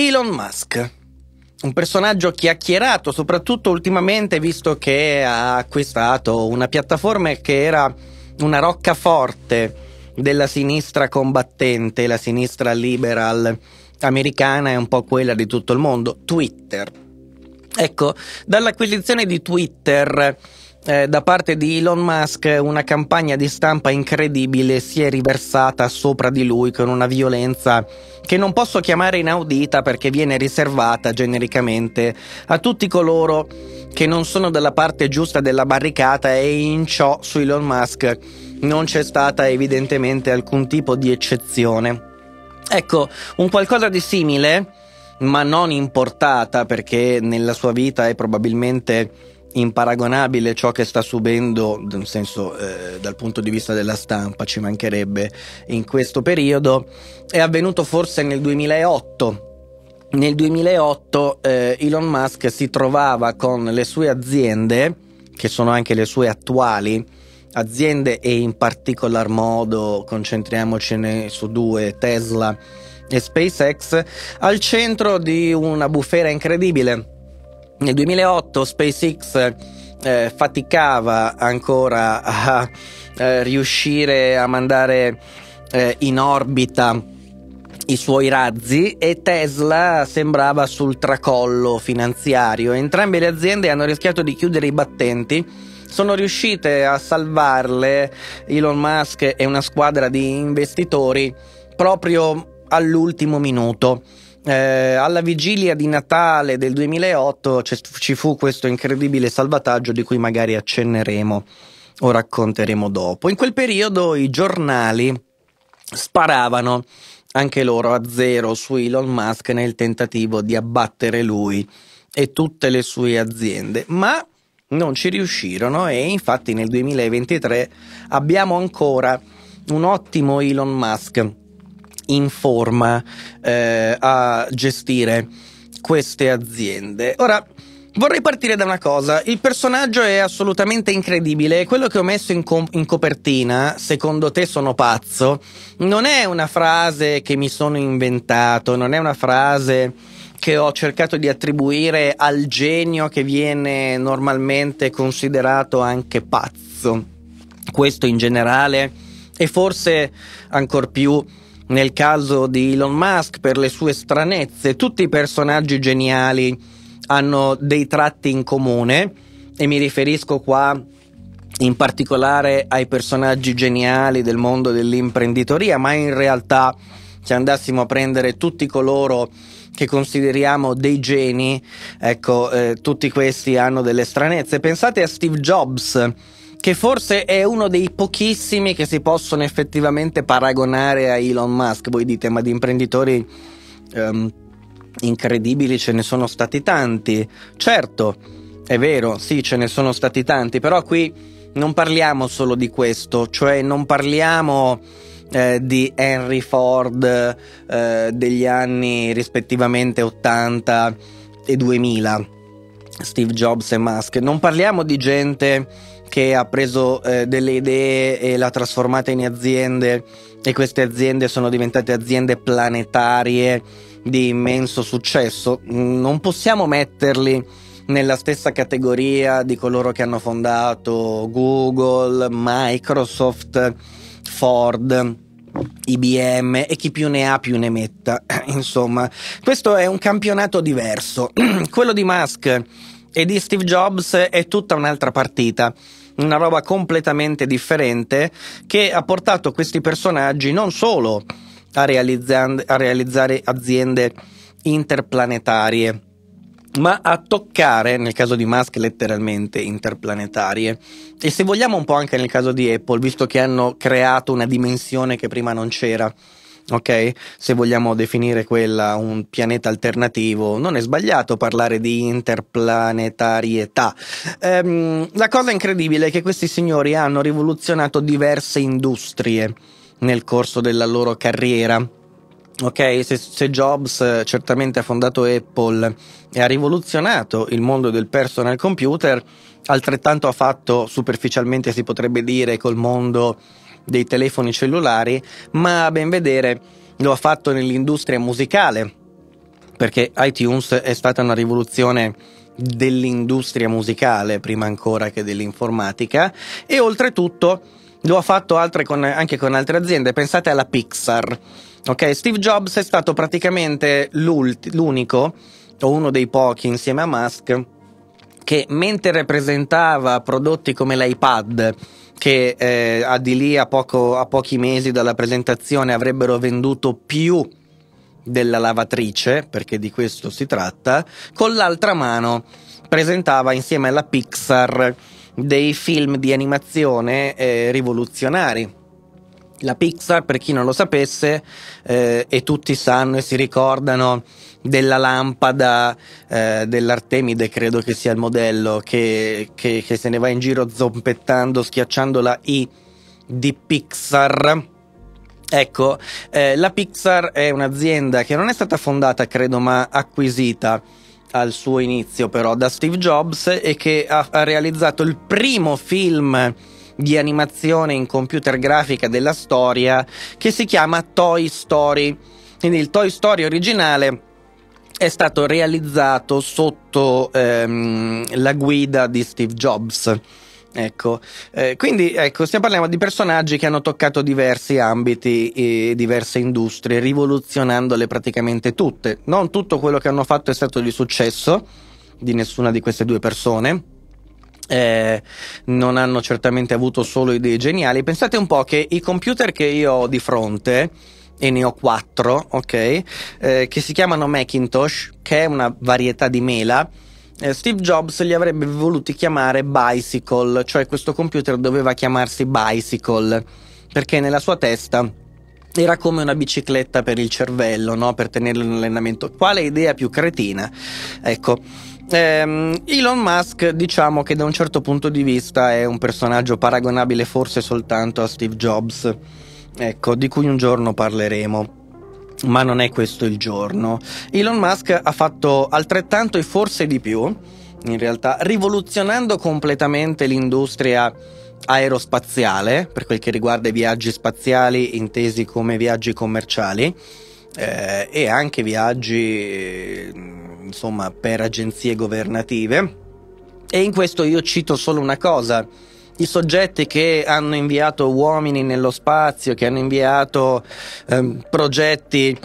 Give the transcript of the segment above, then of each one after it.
Elon Musk. Un personaggio chiacchierato, soprattutto ultimamente, visto che ha acquistato una piattaforma che era una roccaforte della sinistra combattente, la sinistra liberal americana e un po' quella di tutto il mondo, Twitter. Ecco, dall'acquisizione di Twitter eh, da parte di Elon Musk una campagna di stampa incredibile si è riversata sopra di lui con una violenza che non posso chiamare inaudita perché viene riservata genericamente a tutti coloro che non sono dalla parte giusta della barricata e in ciò su Elon Musk non c'è stata evidentemente alcun tipo di eccezione. Ecco, un qualcosa di simile, ma non importata perché nella sua vita è probabilmente imparagonabile ciò che sta subendo, nel senso eh, dal punto di vista della stampa, ci mancherebbe in questo periodo, è avvenuto forse nel 2008. Nel 2008 eh, Elon Musk si trovava con le sue aziende, che sono anche le sue attuali aziende e in particolar modo concentriamocene su due, Tesla e SpaceX, al centro di una bufera incredibile nel 2008 SpaceX eh, faticava ancora a eh, riuscire a mandare eh, in orbita i suoi razzi e Tesla sembrava sul tracollo finanziario. Entrambe le aziende hanno rischiato di chiudere i battenti. Sono riuscite a salvarle Elon Musk e una squadra di investitori proprio all'ultimo minuto eh, alla vigilia di Natale del 2008 ci fu questo incredibile salvataggio di cui magari accenneremo o racconteremo dopo. In quel periodo i giornali sparavano anche loro a zero su Elon Musk nel tentativo di abbattere lui e tutte le sue aziende, ma non ci riuscirono e infatti nel 2023 abbiamo ancora un ottimo Elon Musk informa eh, a gestire queste aziende. Ora, Vorrei partire da una cosa, il personaggio è assolutamente incredibile, quello che ho messo in, co- in, copertina, secondo te sono pazzo, non è una frase che mi sono inventato, non è una frase che ho cercato di attribuire al genio che viene normalmente considerato anche pazzo. Questo in generale e forse ancor più nel caso di Elon Musk per le sue stranezze, tutti i personaggi geniali hanno dei tratti in comune e mi riferisco qua in particolare ai personaggi geniali del mondo dell'imprenditoria, ma in realtà se andassimo a prendere tutti coloro che consideriamo dei geni, ecco, eh, tutti questi hanno delle stranezze. Pensate a Steve Jobs che forse è uno dei pochissimi che si possono effettivamente paragonare a Elon Musk. Voi dite, ma di imprenditori um, incredibili ce ne sono stati tanti. Certo, è vero, sì, ce ne sono stati tanti, però qui non parliamo solo di questo, cioè non parliamo... Eh, di Henry Ford eh, degli anni rispettivamente 80 e 2000, Steve Jobs e Musk. Non parliamo di gente che ha preso eh, delle idee e l'ha trasformata in aziende e queste aziende sono diventate aziende planetarie di immenso successo, non possiamo metterli nella stessa categoria di coloro che hanno fondato Google, Microsoft, Ford. IBM e chi più ne ha più ne metta. Insomma, questo è un campionato diverso. Quello di Musk e di Steve Jobs è tutta un'altra partita una roba completamente differente che ha portato questi personaggi non solo a, a realizzare aziende interplanetarie, ma a toccare, nel caso di Musk, letteralmente interplanetarie. E se vogliamo un po' anche nel caso di Apple, visto che hanno creato una dimensione che prima non c'era ok? Se vogliamo definire quella un pianeta alternativo, non è sbagliato parlare di interplanetarietà. Ehm, la cosa incredibile è che questi signori hanno rivoluzionato diverse industrie nel corso della loro carriera. Ok, se, se, Jobs certamente ha fondato Apple e ha rivoluzionato il mondo del personal computer, altrettanto ha fatto superficialmente si potrebbe dire col mondo dei telefoni cellulari, ma a ben vedere lo ha fatto nell'industria musicale, perché iTunes è stata una rivoluzione dell'industria musicale prima ancora che dell'informatica e oltretutto lo ha fatto con, anche con altre aziende, pensate alla Pixar. Okay? Steve Jobs è stato praticamente l'unico o uno dei pochi insieme a Musk che mentre presentava prodotti come l'iPad che eh, a di lì a, poco, a pochi mesi dalla presentazione avrebbero venduto più della lavatrice, perché di questo si tratta, con l'altra mano presentava insieme alla Pixar dei film di animazione eh, rivoluzionari la Pixar, per chi non lo sapesse, eh, e tutti sanno e si ricordano della lampada eh, dell'Artemide, credo che sia il modello, che, che, che, se ne va in giro zompettando, schiacciando la I di Pixar. Ecco, eh, la Pixar è un'azienda che non è stata fondata, credo, ma acquisita al suo inizio però da Steve Jobs e che ha, ha realizzato il primo film di animazione in computer grafica della storia che si chiama Toy Story. Quindi il Toy Story originale è stato realizzato sotto ehm, la guida di Steve Jobs. Ecco, eh, quindi ecco, stiamo parlando di personaggi che hanno toccato diversi ambiti e diverse industrie, rivoluzionandole praticamente tutte. Non tutto quello che hanno fatto è stato di successo di nessuna di queste due persone, eh, non hanno certamente avuto solo idee geniali. Pensate un po' che i computer che io ho di fronte, e ne ho quattro, ok, eh, che si chiamano Macintosh, che è una varietà di mela. Eh, Steve Jobs li avrebbe voluti chiamare Bicycle, cioè questo computer doveva chiamarsi Bicycle, perché nella sua testa era come una bicicletta per il cervello, no? per tenerlo in allenamento. Quale idea più cretina? Ecco ehm, Elon Musk diciamo che da un certo punto di vista è un personaggio paragonabile forse soltanto a Steve Jobs, ecco, di cui un giorno parleremo. Ma non è questo il giorno. Elon Musk ha fatto altrettanto e forse di più, in realtà, rivoluzionando completamente l'industria aerospaziale, per quel che riguarda i viaggi spaziali intesi come viaggi commerciali eh, e anche viaggi mm, insomma, per agenzie governative. E in questo io cito solo una cosa. I soggetti che hanno inviato uomini nello spazio, che hanno inviato ehm, progetti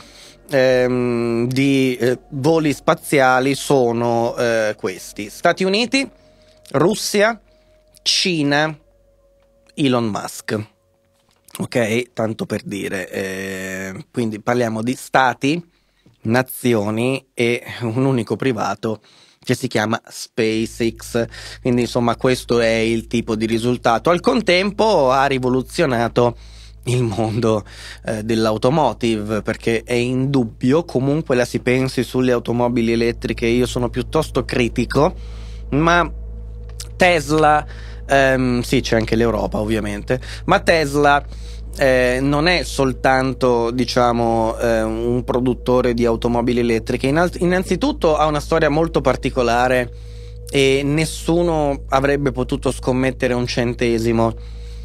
ehm, di eh, voli spaziali sono eh, questi. Stati Uniti, Russia, Cina, Elon Musk. Ok, tanto per dire. Eh, quindi parliamo di stati, nazioni e un unico privato che si chiama SpaceX. Quindi insomma questo è il tipo di risultato. Al contempo ha rivoluzionato il mondo eh, dell'automotive perché è indubbio, comunque la si pensi sulle automobili elettriche, io sono piuttosto critico, ma Tesla Um, sì, c'è anche l'Europa ovviamente, ma Tesla eh, non è soltanto diciamo, eh, un produttore di automobili elettriche, innanzitutto ha una storia molto particolare e nessuno avrebbe potuto scommettere un centesimo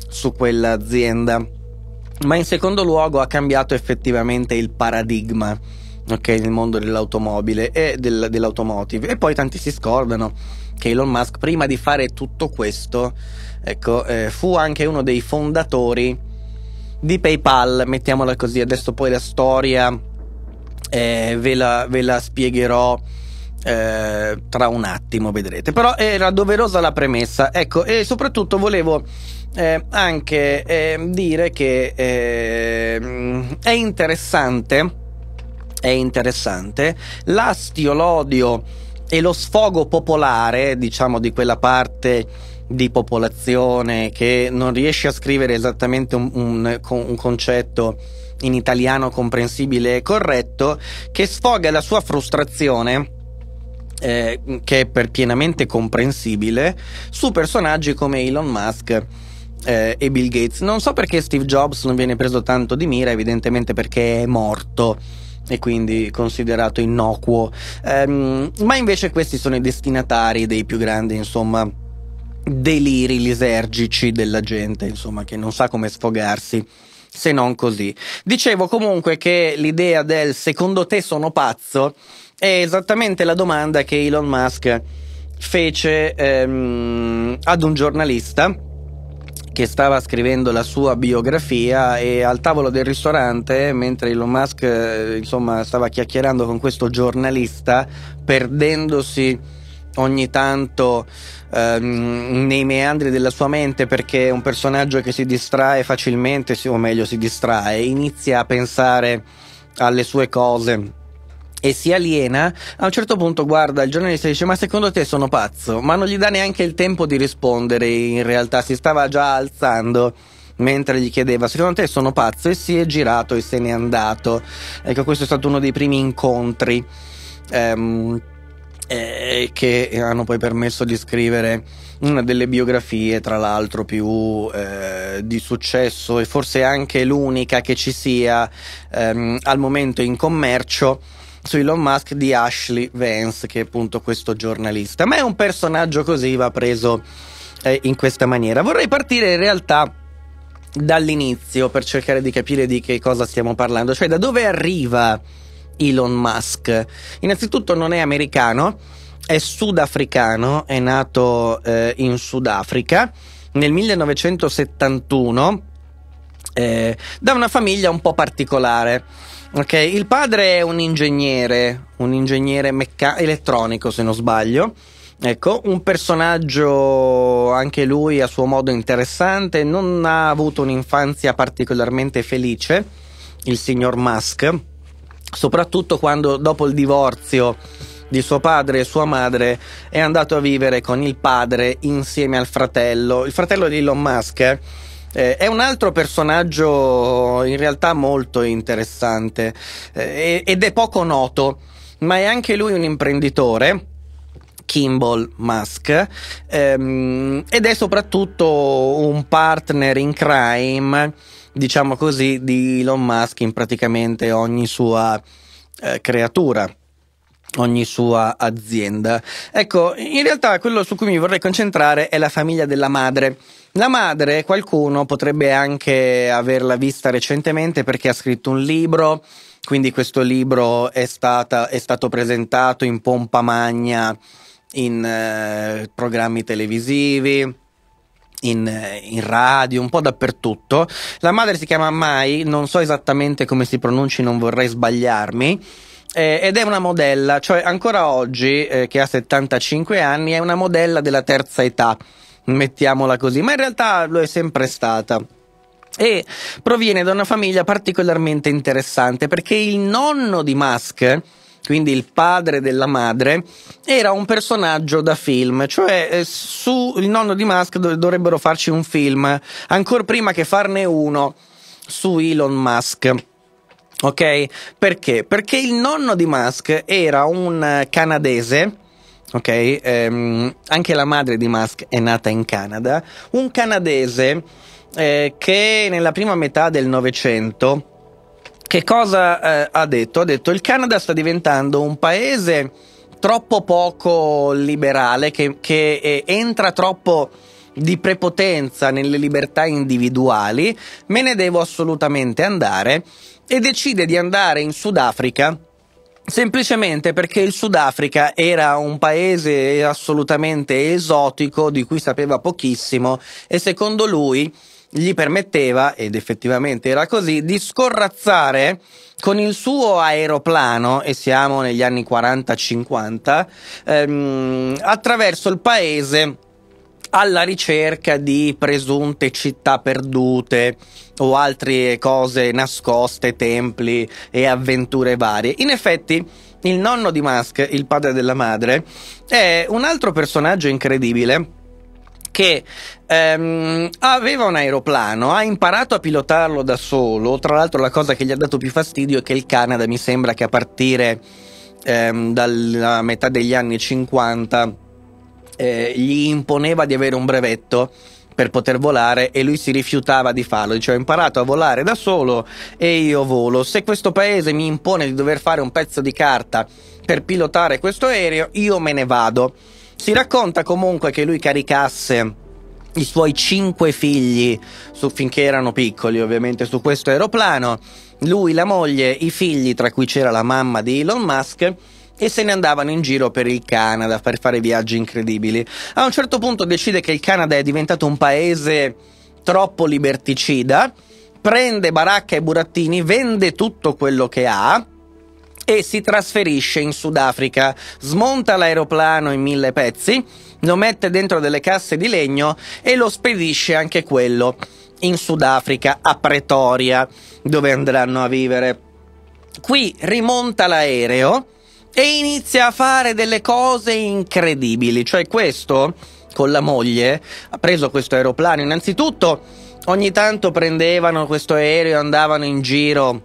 su quell'azienda, ma in secondo luogo ha cambiato effettivamente il paradigma okay, nel mondo dell'automobile e del, dell'automotive e poi tanti si scordano che Elon Musk prima di fare tutto questo ecco, eh, fu anche uno dei fondatori di PayPal, mettiamola così, adesso poi la storia eh, ve, la, ve, la, spiegherò eh, tra un attimo, vedrete. Però era doverosa la premessa, ecco, e soprattutto volevo eh, anche eh, dire che eh, è interessante, è interessante l'astiolodio e lo sfogo popolare, diciamo, di quella parte di popolazione che non riesce a scrivere esattamente un, un, un concetto in italiano comprensibile e corretto, che sfoga la sua frustrazione. Eh, che è per pienamente comprensibile su personaggi come Elon Musk eh, e Bill Gates. Non so perché Steve Jobs non viene preso tanto di mira, evidentemente perché è morto e quindi considerato innocuo. Um, ma invece questi sono i destinatari dei più grandi, insomma, deliri lisergici della gente, insomma, che non sa come sfogarsi se non così. Dicevo comunque che l'idea del secondo te sono pazzo è esattamente la domanda che Elon Musk fece ehm, ad un giornalista che stava scrivendo la sua biografia e al tavolo del ristorante, mentre Elon Musk eh, insomma, stava chiacchierando con questo giornalista, perdendosi ogni tanto ehm, nei meandri della sua mente perché è un personaggio che si distrae facilmente, o meglio si distrae, inizia a pensare alle sue cose e si aliena, a un certo punto guarda il giornalista e dice ma secondo te sono pazzo? Ma non gli dà neanche il tempo di rispondere, in realtà si stava già alzando mentre gli chiedeva secondo te sono pazzo e si è girato e se n'è andato. Ecco questo è stato uno dei primi incontri ehm, eh, che hanno poi permesso di scrivere una mm, delle biografie tra l'altro più eh, di successo e forse anche l'unica che ci sia ehm, al momento in commercio su Elon Musk di Ashley Vance, che è appunto questo giornalista. Ma è un personaggio così, va preso eh, in questa maniera. Vorrei partire in realtà dall'inizio per cercare di capire di che cosa stiamo parlando, cioè da dove arriva Elon Musk. Innanzitutto non è americano, è sudafricano, è nato eh, in Sudafrica nel 1971 eh, da una famiglia un po' particolare. Ok, il padre è un ingegnere, un ingegnere mecca- elettronico se non sbaglio. Ecco, un personaggio anche lui a suo modo interessante, non ha avuto un'infanzia particolarmente felice, il signor Musk, soprattutto quando dopo il divorzio di suo padre e sua madre è andato a vivere con il padre insieme al fratello, il fratello di Elon Musk. Eh, è un altro personaggio in realtà molto interessante eh, ed è poco noto, ma è anche lui un imprenditore. Kimball Musk ehm, ed è soprattutto un partner in crime, diciamo così, di Elon Musk in praticamente ogni sua eh, creatura ogni sua azienda. Ecco, in realtà quello su cui mi vorrei concentrare è la famiglia della madre la madre, qualcuno potrebbe anche averla vista recentemente perché ha scritto un libro, quindi questo libro è, stata, è stato presentato in pompa magna in eh, programmi televisivi. In, eh, in, radio, un po' dappertutto. La madre si chiama Mai, non so esattamente come si pronunci, non vorrei sbagliarmi. Eh, ed è una modella, cioè ancora oggi, eh, che ha 75 anni, è una modella della terza età mettiamola così, ma in realtà lo è sempre stata. E proviene da una famiglia particolarmente interessante perché il nonno di Musk, quindi il padre della madre, era un personaggio da film, cioè eh, su il nonno di Musk dovrebbero farci un film, ancora prima che farne uno su Elon Musk. Ok? Perché? Perché il nonno di Musk era un eh, canadese ok? Ehm, anche la madre di Musk è nata in Canada, un canadese eh, che nella prima metà del Novecento che cosa eh, ha detto? Ha detto il Canada sta diventando un paese troppo poco liberale, che, che eh, entra troppo di prepotenza nelle libertà individuali, me ne devo assolutamente andare e decide di andare in Sudafrica Semplicemente perché il Sudafrica era un paese assolutamente esotico di cui sapeva pochissimo e secondo lui gli permetteva, ed effettivamente era così, di scorrazzare con il suo aeroplano, e siamo negli anni 40-50, ehm, attraverso il paese alla ricerca di presunte città perdute o altre cose nascoste, templi e avventure varie. In effetti, il nonno di Musk, il padre della madre, è un altro personaggio incredibile che ehm, aveva un aeroplano, ha imparato a pilotarlo da solo, tra l'altro la cosa che gli ha dato più fastidio è che il Canada mi sembra che a partire ehm, dalla metà degli anni 50 eh, gli imponeva di avere un brevetto per poter volare e lui si rifiutava di farlo, dice ho imparato a volare da solo e io volo, se questo paese mi impone di dover fare un pezzo di carta per pilotare questo aereo io me ne vado. Si racconta comunque che lui caricasse i suoi cinque figli su, finché erano piccoli ovviamente su questo aeroplano, lui, la moglie, i figli tra cui c'era la mamma di Elon Musk e se ne andavano in giro per il Canada per fare viaggi incredibili. A un certo punto decide che il Canada è diventato un paese troppo liberticida, prende baracca e burattini, vende tutto quello che ha e si trasferisce in Sudafrica, smonta l'aeroplano in mille pezzi, lo mette dentro delle casse di legno e lo spedisce anche quello in Sudafrica, a Pretoria, dove andranno a vivere. Qui rimonta l'aereo e inizia a fare delle cose incredibili. Cioè questo, con la moglie, ha preso questo aeroplano. Innanzitutto, ogni tanto prendevano questo aereo e andavano in giro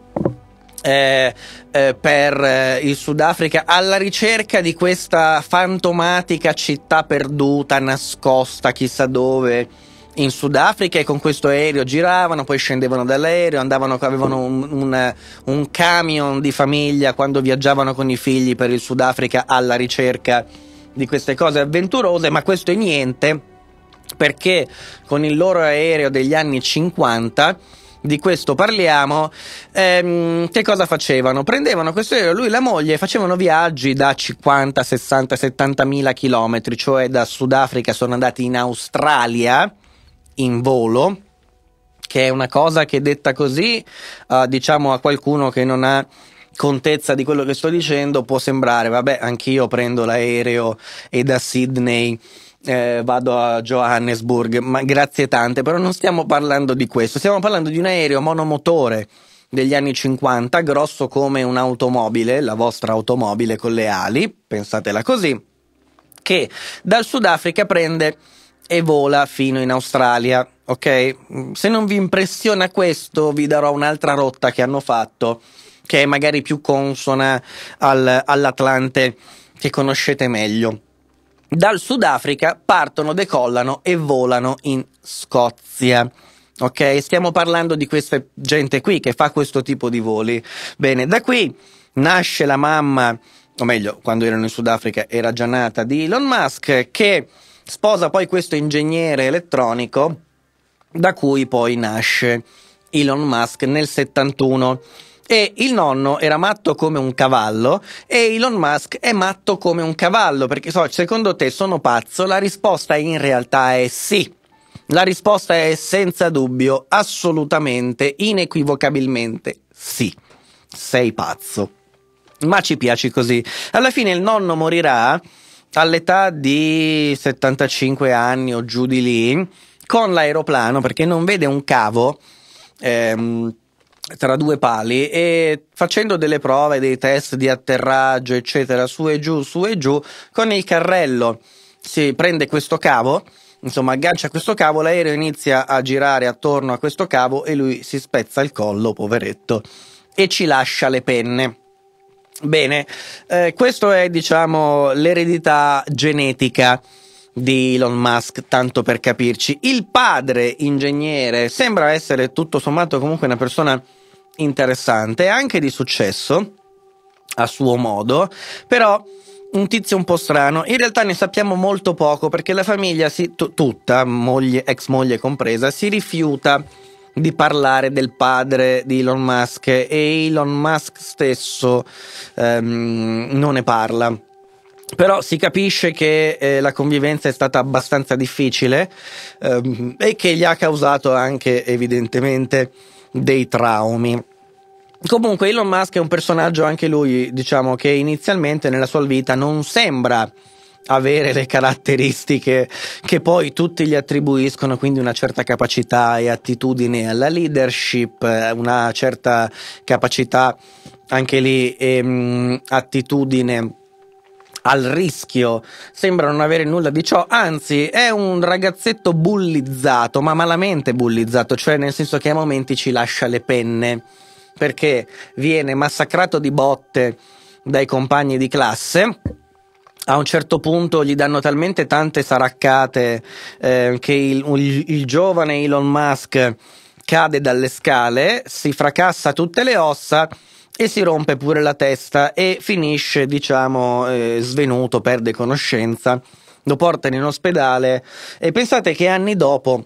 eh, eh, per eh, il Sudafrica alla ricerca di questa fantomatica città perduta, nascosta chissà dove in Sudafrica e con questo aereo giravano, poi scendevano dall'aereo, andavano, avevano un, un, un, camion di famiglia quando viaggiavano con i figli per il Sudafrica alla ricerca di queste cose avventurose, ma questo è niente perché con il loro aereo degli anni 50 di questo parliamo, ehm, che cosa facevano? Prendevano questo aereo, lui e la moglie, facevano viaggi da 50, 60, 70 mila chilometri, cioè da Sudafrica sono andati in Australia, in volo, che è una cosa che detta così, uh, diciamo a qualcuno che non ha contezza di quello che sto dicendo, può sembrare, vabbè, anch'io prendo l'aereo e da Sydney eh, vado a Johannesburg, ma grazie tante, però non stiamo parlando di questo, stiamo parlando di un aereo monomotore degli anni 50, grosso come un'automobile, la vostra automobile con le ali, pensatela così, che dal Sudafrica prende e vola fino in Australia, ok? Se non vi impressiona questo, vi darò un'altra rotta che hanno fatto, che è magari più consona al, all'Atlante che conoscete meglio. Dal Sudafrica partono, decollano e volano in Scozia. Ok, stiamo parlando di questa gente qui che fa questo tipo di voli. Bene, da qui nasce la mamma, o meglio, quando erano in Sudafrica era già nata, di Elon Musk, che Sposa poi questo ingegnere elettronico da cui poi nasce Elon Musk nel 71. E il nonno era matto come un cavallo e Elon Musk è matto come un cavallo, perché so, secondo te sono pazzo? La risposta in realtà è sì. La risposta è senza dubbio, assolutamente, inequivocabilmente sì. Sei pazzo. Ma ci piaci così. Alla fine il nonno morirà all'età di 75 anni o giù di lì, con l'aeroplano perché non vede un cavo ehm, tra due pali e facendo delle prove, dei test di atterraggio, eccetera, su e giù, su e giù, con il carrello si prende questo cavo insomma aggancia questo cavo, l'aereo inizia a girare attorno a questo cavo e lui si spezza il collo, poveretto, e ci lascia le penne. Bene, eh, questa è diciamo l'eredità genetica di Elon Musk, tanto per capirci. Il padre ingegnere sembra essere tutto sommato comunque una persona interessante, anche di successo, a suo modo, però un tizio un po' strano. In realtà ne sappiamo molto poco perché la famiglia si, t- tutta, moglie, ex moglie compresa, si rifiuta di parlare del padre di Elon Musk e Elon Musk stesso ehm, non ne parla. Però si capisce che eh, la convivenza è stata abbastanza difficile ehm, e che gli ha causato anche evidentemente dei traumi. Comunque Elon Musk è un personaggio anche lui, diciamo, che inizialmente nella sua vita non sembra avere le caratteristiche che poi tutti gli attribuiscono, quindi una certa capacità e attitudine alla leadership, eh, una certa capacità anche lì ehm, attitudine al rischio, sembra non avere nulla di ciò, anzi è un ragazzetto bullizzato, ma malamente bullizzato, cioè nel senso che a momenti ci lascia le penne, perché viene massacrato di botte dai compagni di classe a un certo punto gli danno talmente tante saraccate eh, che il, il, il, giovane Elon Musk cade dalle scale, si fracassa tutte le ossa e si rompe pure la testa e finisce, diciamo, eh, svenuto, perde conoscenza, lo portano in ospedale e pensate che anni dopo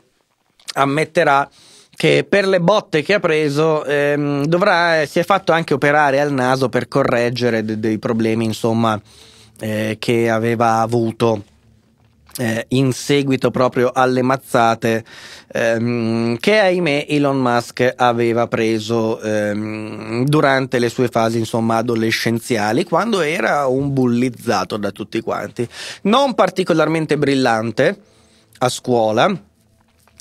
ammetterà che per le botte che ha preso ehm, dovrà, eh, si è fatto anche operare al naso per correggere de- dei problemi, insomma, eh, che aveva avuto eh, in seguito proprio alle mazzate ehm, che ahimè Elon Musk aveva preso ehm, durante le sue fasi insomma adolescenziali quando era un bullizzato da tutti quanti non particolarmente brillante a scuola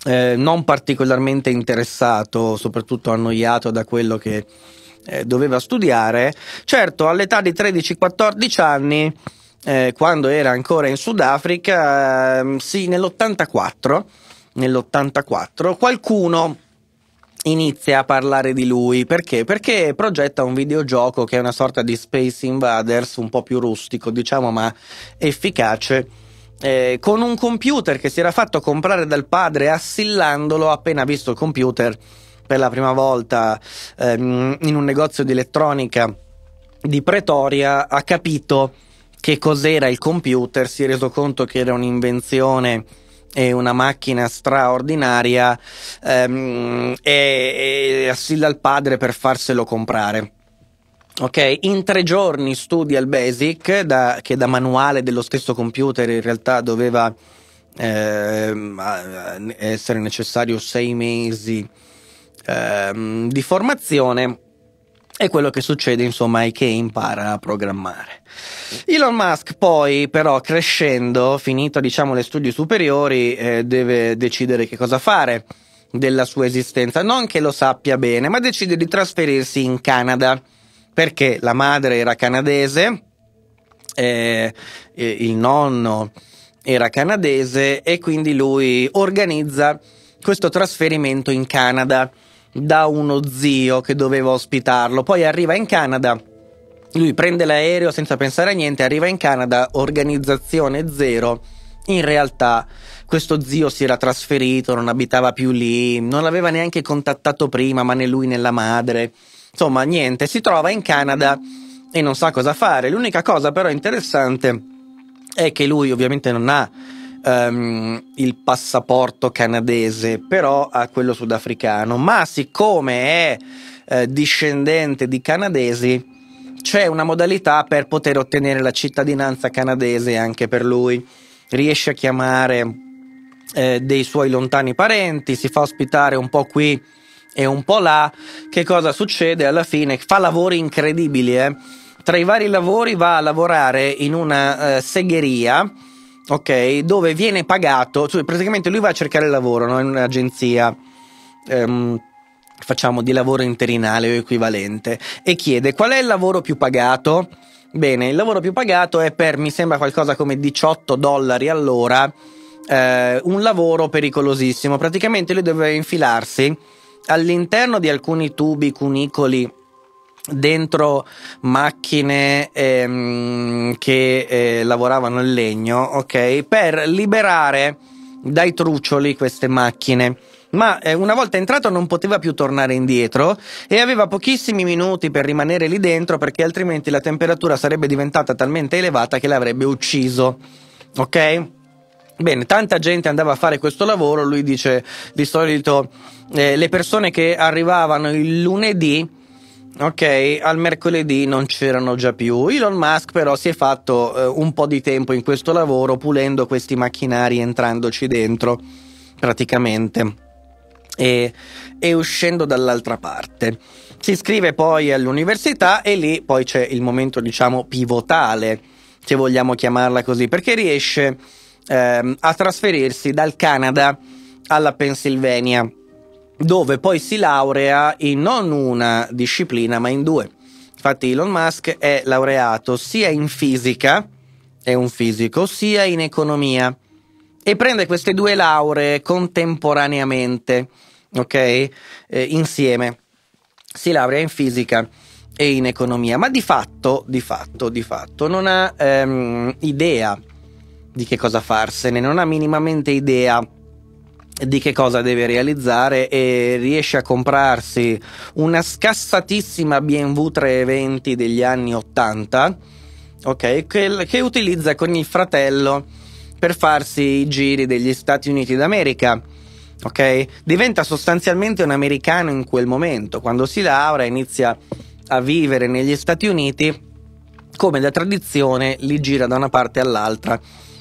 eh, non particolarmente interessato soprattutto annoiato da quello che eh, doveva studiare, certo all'età di 13-14 anni, eh, quando era ancora in Sudafrica, eh, sì, nell'84, nell'84 qualcuno inizia a parlare di lui perché? Perché progetta un videogioco che è una sorta di Space Invaders un po' più rustico, diciamo, ma efficace. Eh, con un computer che si era fatto comprare dal padre assillandolo appena visto il computer per la prima volta ehm, in un negozio di elettronica di Pretoria, ha capito che cos'era il computer, si è reso conto che era un'invenzione e una macchina straordinaria ehm, e, e assilla il padre per farselo comprare. Ok, in tre giorni studia il basic, da, che da manuale dello stesso computer in realtà doveva eh, essere necessario sei mesi ehm, di formazione è quello che succede insomma è che impara a programmare. Elon Musk poi però crescendo, finito diciamo le studi superiori, eh, deve decidere che cosa fare della sua esistenza, non che lo sappia bene, ma decide di trasferirsi in Canada perché la madre era canadese, eh, il nonno era canadese e quindi lui organizza questo trasferimento in Canada da uno zio che doveva ospitarlo, poi arriva in Canada. Lui prende l'aereo senza pensare a niente, arriva in Canada, organizzazione zero. In realtà questo zio si era trasferito, non abitava più lì, non l'aveva neanche contattato prima, ma né lui né la madre. Insomma, niente, si trova in Canada e non sa cosa fare. L'unica cosa però interessante è che lui ovviamente non ha um, il passaporto canadese, però ha quello sudafricano, ma siccome è eh, discendente di canadesi, c'è una modalità per poter ottenere la cittadinanza canadese anche per lui. Riesce a chiamare eh, dei suoi lontani parenti, si fa ospitare un po' qui e un po' là. Che cosa succede alla fine? Fa lavori incredibili. Eh? Tra i vari lavori va a lavorare in una eh, segheria ok, dove viene pagato, cioè praticamente lui va a cercare lavoro no? in un'agenzia. Ehm, facciamo di lavoro interinale o equivalente e chiede qual è il lavoro più pagato Bene, il lavoro più pagato è per, mi sembra, qualcosa come 18 dollari all'ora, eh, un lavoro pericolosissimo. Praticamente lui doveva infilarsi all'interno di alcuni tubi cunicoli dentro macchine ehm, che eh, lavoravano il legno, ok, per liberare dai truccioli queste macchine. Ma eh, una volta entrato non poteva più tornare indietro e aveva pochissimi minuti per rimanere lì dentro perché altrimenti la temperatura sarebbe diventata talmente elevata che l'avrebbe ucciso. Ok? Bene, tanta gente andava a fare questo lavoro, lui dice di solito eh, le persone che arrivavano il lunedì ok, al mercoledì non c'erano già più. Elon Musk però si è fatto eh, un po' di tempo in questo lavoro pulendo questi macchinari entrandoci dentro praticamente e, e uscendo dall'altra parte. Si iscrive poi all'università e lì poi c'è il momento diciamo pivotale, se vogliamo chiamarla così, perché riesce eh, a trasferirsi dal Canada alla Pennsylvania dove poi si laurea in non una disciplina ma in due. Infatti Elon Musk è laureato sia in fisica, è un fisico, sia in economia e prende queste due lauree contemporaneamente, ok? Eh, insieme. Si laurea in fisica e in economia, ma di fatto, di fatto, di fatto non ha ehm, idea di che cosa farsene, non ha minimamente idea di che cosa deve realizzare e riesce a comprarsi una scassatissima BMW 320 degli anni 80, ok, che, che utilizza con il fratello per farsi i giri degli Stati Uniti d'America. Ok? Diventa sostanzialmente un americano in quel momento, quando si laurea inizia a vivere negli Stati Uniti, come da tradizione li gira da una parte all'altra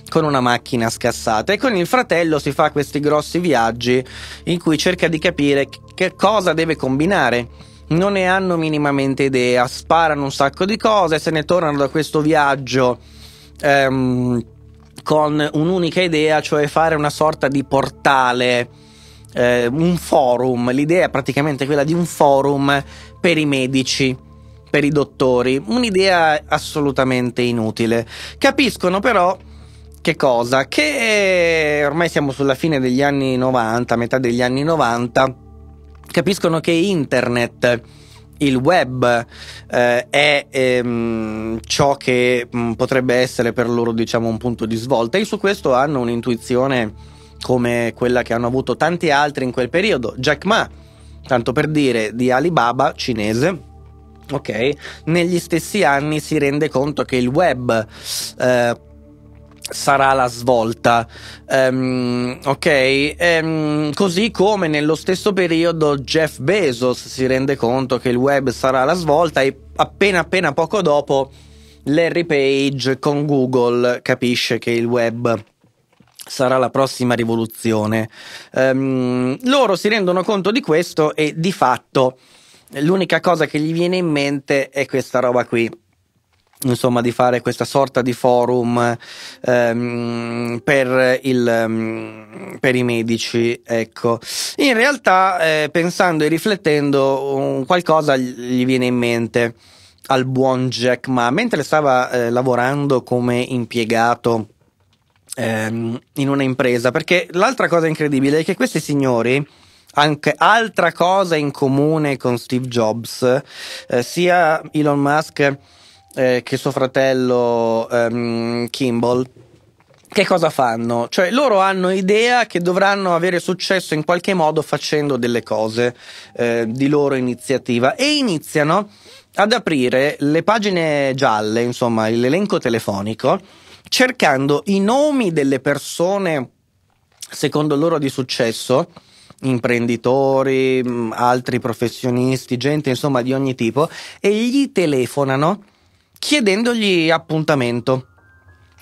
con una macchina scassata e con il fratello si fa questi grossi viaggi in cui cerca di capire che cosa deve combinare. Non ne hanno minimamente idea, sparano un sacco di cose, se ne tornano da questo viaggio ehm, con un'unica idea, cioè fare una sorta di portale, eh, un forum. L'idea è praticamente quella di un forum per i medici per i dottori, un'idea assolutamente inutile. Capiscono però che cosa? Che eh, ormai siamo sulla fine degli anni 90, metà degli anni 90, capiscono che internet il web eh, è ehm, ciò che mh, mm, potrebbe essere per loro diciamo un punto di svolta e su questo hanno un'intuizione come quella che hanno avuto tanti altri in quel periodo Jack Ma tanto per dire di Alibaba cinese ok negli stessi anni si rende conto che il web eh, sarà la svolta. Um, ok, um, così come nello stesso periodo Jeff Bezos si rende conto che il web sarà la svolta e appena appena poco dopo Larry Page con Google capisce che il web sarà la prossima rivoluzione. Um, loro si rendono conto di questo e di fatto l'unica cosa che gli viene in mente è questa roba qui insomma, di fare questa sorta di forum ehm, per, il, ehm, per, i medici. Ecco. In realtà, eh, pensando e riflettendo, um, qualcosa gli viene in mente al buon Jack Ma. Mentre stava eh, lavorando come impiegato ehm, in una impresa, perché l'altra cosa incredibile è che questi signori anche altra cosa in comune con Steve Jobs, eh, sia Elon Musk eh, che suo fratello ehm, Kimball, che cosa fanno? Cioè loro hanno idea che dovranno avere successo in qualche modo facendo delle cose eh, di loro iniziativa e iniziano ad aprire le pagine gialle, insomma l'elenco telefonico, cercando i nomi delle persone secondo loro di successo imprenditori, altri professionisti, gente insomma di ogni tipo e gli telefonano chiedendogli appuntamento.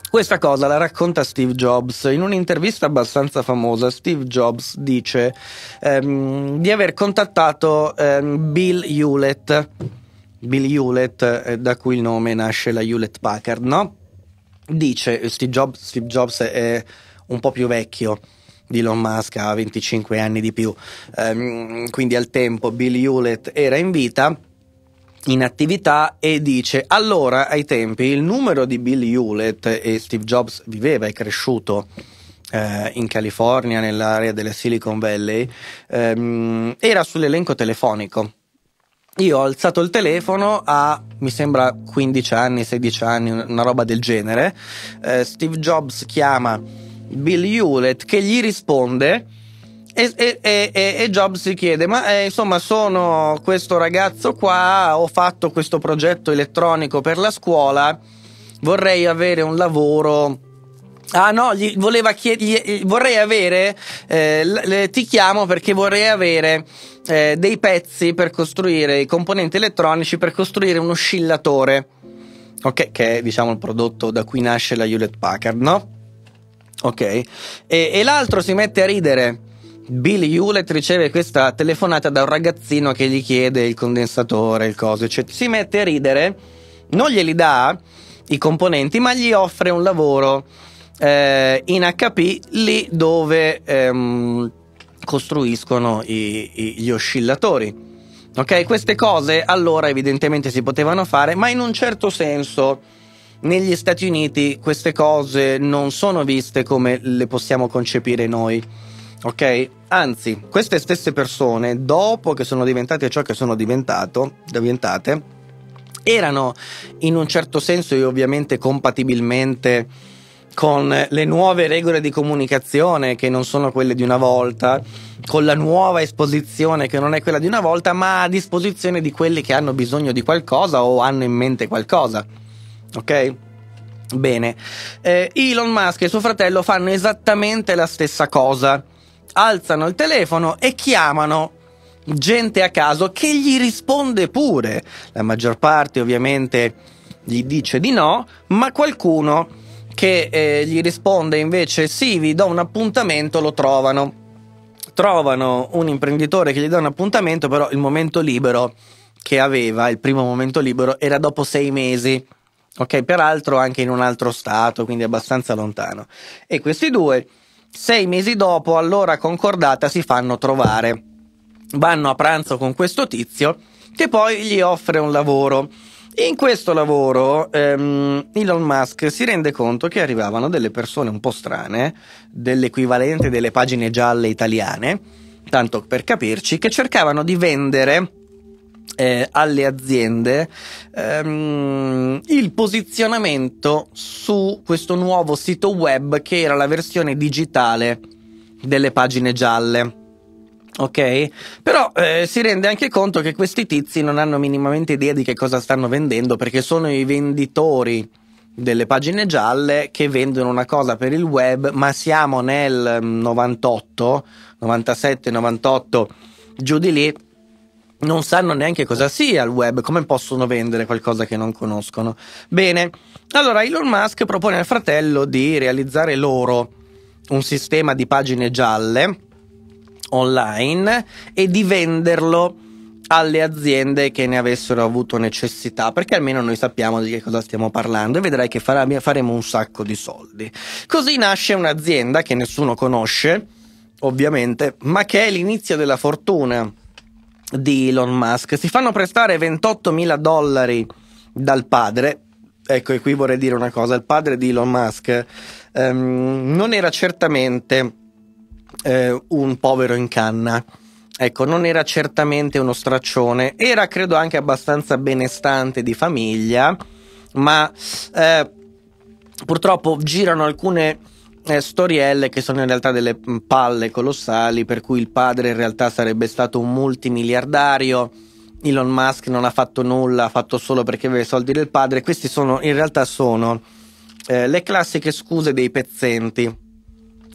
Questa cosa la racconta Steve Jobs. In un'intervista abbastanza famosa, Steve Jobs dice ehm, di aver contattato ehm, Bill Hewlett, Bill Hewlett, eh, da cui il nome nasce la Hewlett Packard, no? Dice Steve Jobs, Steve Jobs è un po' più vecchio di Elon Musk, ha 25 anni di più, ehm, quindi al tempo Bill Hewlett era in vita in attività e dice allora ai tempi il numero di Bill Hewlett e Steve Jobs viveva e cresciuto eh, in California nell'area della Silicon Valley ehm, era sull'elenco telefonico io ho alzato il telefono a mi sembra 15 anni 16 anni una roba del genere eh, Steve Jobs chiama Bill Hewlett che gli risponde e, e, e, e, Job si chiede: Ma eh, insomma, sono questo ragazzo qua, ho fatto questo progetto elettronico per la scuola, vorrei avere un lavoro. Ah no, gli voleva chiedere, vorrei avere, eh, le, ti chiamo perché vorrei avere eh, dei pezzi per costruire, i componenti elettronici per costruire un oscillatore, ok, che è diciamo il prodotto da cui nasce la Hewlett Packard, no? Ok, e l'altro si mette a ridere Billy Hewlett riceve questa telefonata da un ragazzino che gli chiede il condensatore, il coso, cioè, si mette a ridere, non glieli dà i componenti, ma gli offre un lavoro eh, in HP lì dove ehm, costruiscono i, i, gli oscillatori. Ok, queste cose allora evidentemente si potevano fare, ma in un certo senso negli Stati Uniti queste cose non sono viste come le possiamo concepire noi ok? Anzi, queste stesse persone, dopo che sono diventate ciò che sono diventate, erano in un certo senso e ovviamente compatibilmente con le nuove regole di comunicazione che non sono quelle di una volta, con la nuova esposizione che non è quella di una volta, ma a disposizione di quelli che hanno bisogno di qualcosa o hanno in mente qualcosa. Ok? Bene. Eh, Elon Musk e suo fratello fanno esattamente la stessa cosa alzano il telefono e chiamano gente a caso che gli risponde pure. La maggior parte ovviamente gli dice di no, ma qualcuno che eh, gli risponde invece sì, vi do un appuntamento, lo trovano. Trovano un imprenditore che gli dà un appuntamento, però il momento libero che aveva, il primo momento libero, era dopo sei mesi. Ok, peraltro anche in un altro stato, quindi abbastanza lontano. E questi due sei mesi dopo, all'ora concordata, si fanno trovare. Vanno a pranzo con questo tizio che poi gli offre un lavoro. In questo lavoro ehm, Elon Musk si rende conto che arrivavano delle persone un po' strane, dell'equivalente delle pagine gialle italiane, tanto per capirci, che cercavano di vendere eh, alle aziende ehm, il posizionamento su questo nuovo sito web che era la versione digitale delle pagine gialle. Ok? Però eh, si rende anche conto che questi tizi non hanno minimamente idea di che cosa stanno vendendo perché sono i venditori delle pagine gialle che vendono una cosa per il web, ma siamo nel 98, 97, 98, giù di lì non sanno neanche cosa sia il web, come possono vendere qualcosa che non conoscono. Bene, allora Elon Musk propone al fratello di realizzare loro un sistema di pagine gialle online e di venderlo alle aziende che ne avessero avuto necessità, perché almeno noi sappiamo di che cosa stiamo parlando e vedrai che faremo un sacco di soldi. Così nasce un'azienda che nessuno conosce, ovviamente, ma che è l'inizio della fortuna di Elon Musk. Si fanno prestare 28 mila dollari dal padre. Ecco, e qui vorrei dire una cosa: il padre di Elon Musk ehm, non era certamente eh, un povero in canna. Ecco, non era certamente uno straccione, era credo anche abbastanza benestante di famiglia, ma eh, purtroppo girano alcune eh, storielle che sono in realtà delle mm, palle colossali, per cui il padre in realtà sarebbe stato un multimiliardario. Elon Musk non ha fatto nulla, ha fatto solo perché aveva i soldi del padre. Queste sono in realtà sono eh, le classiche scuse dei pezzenti.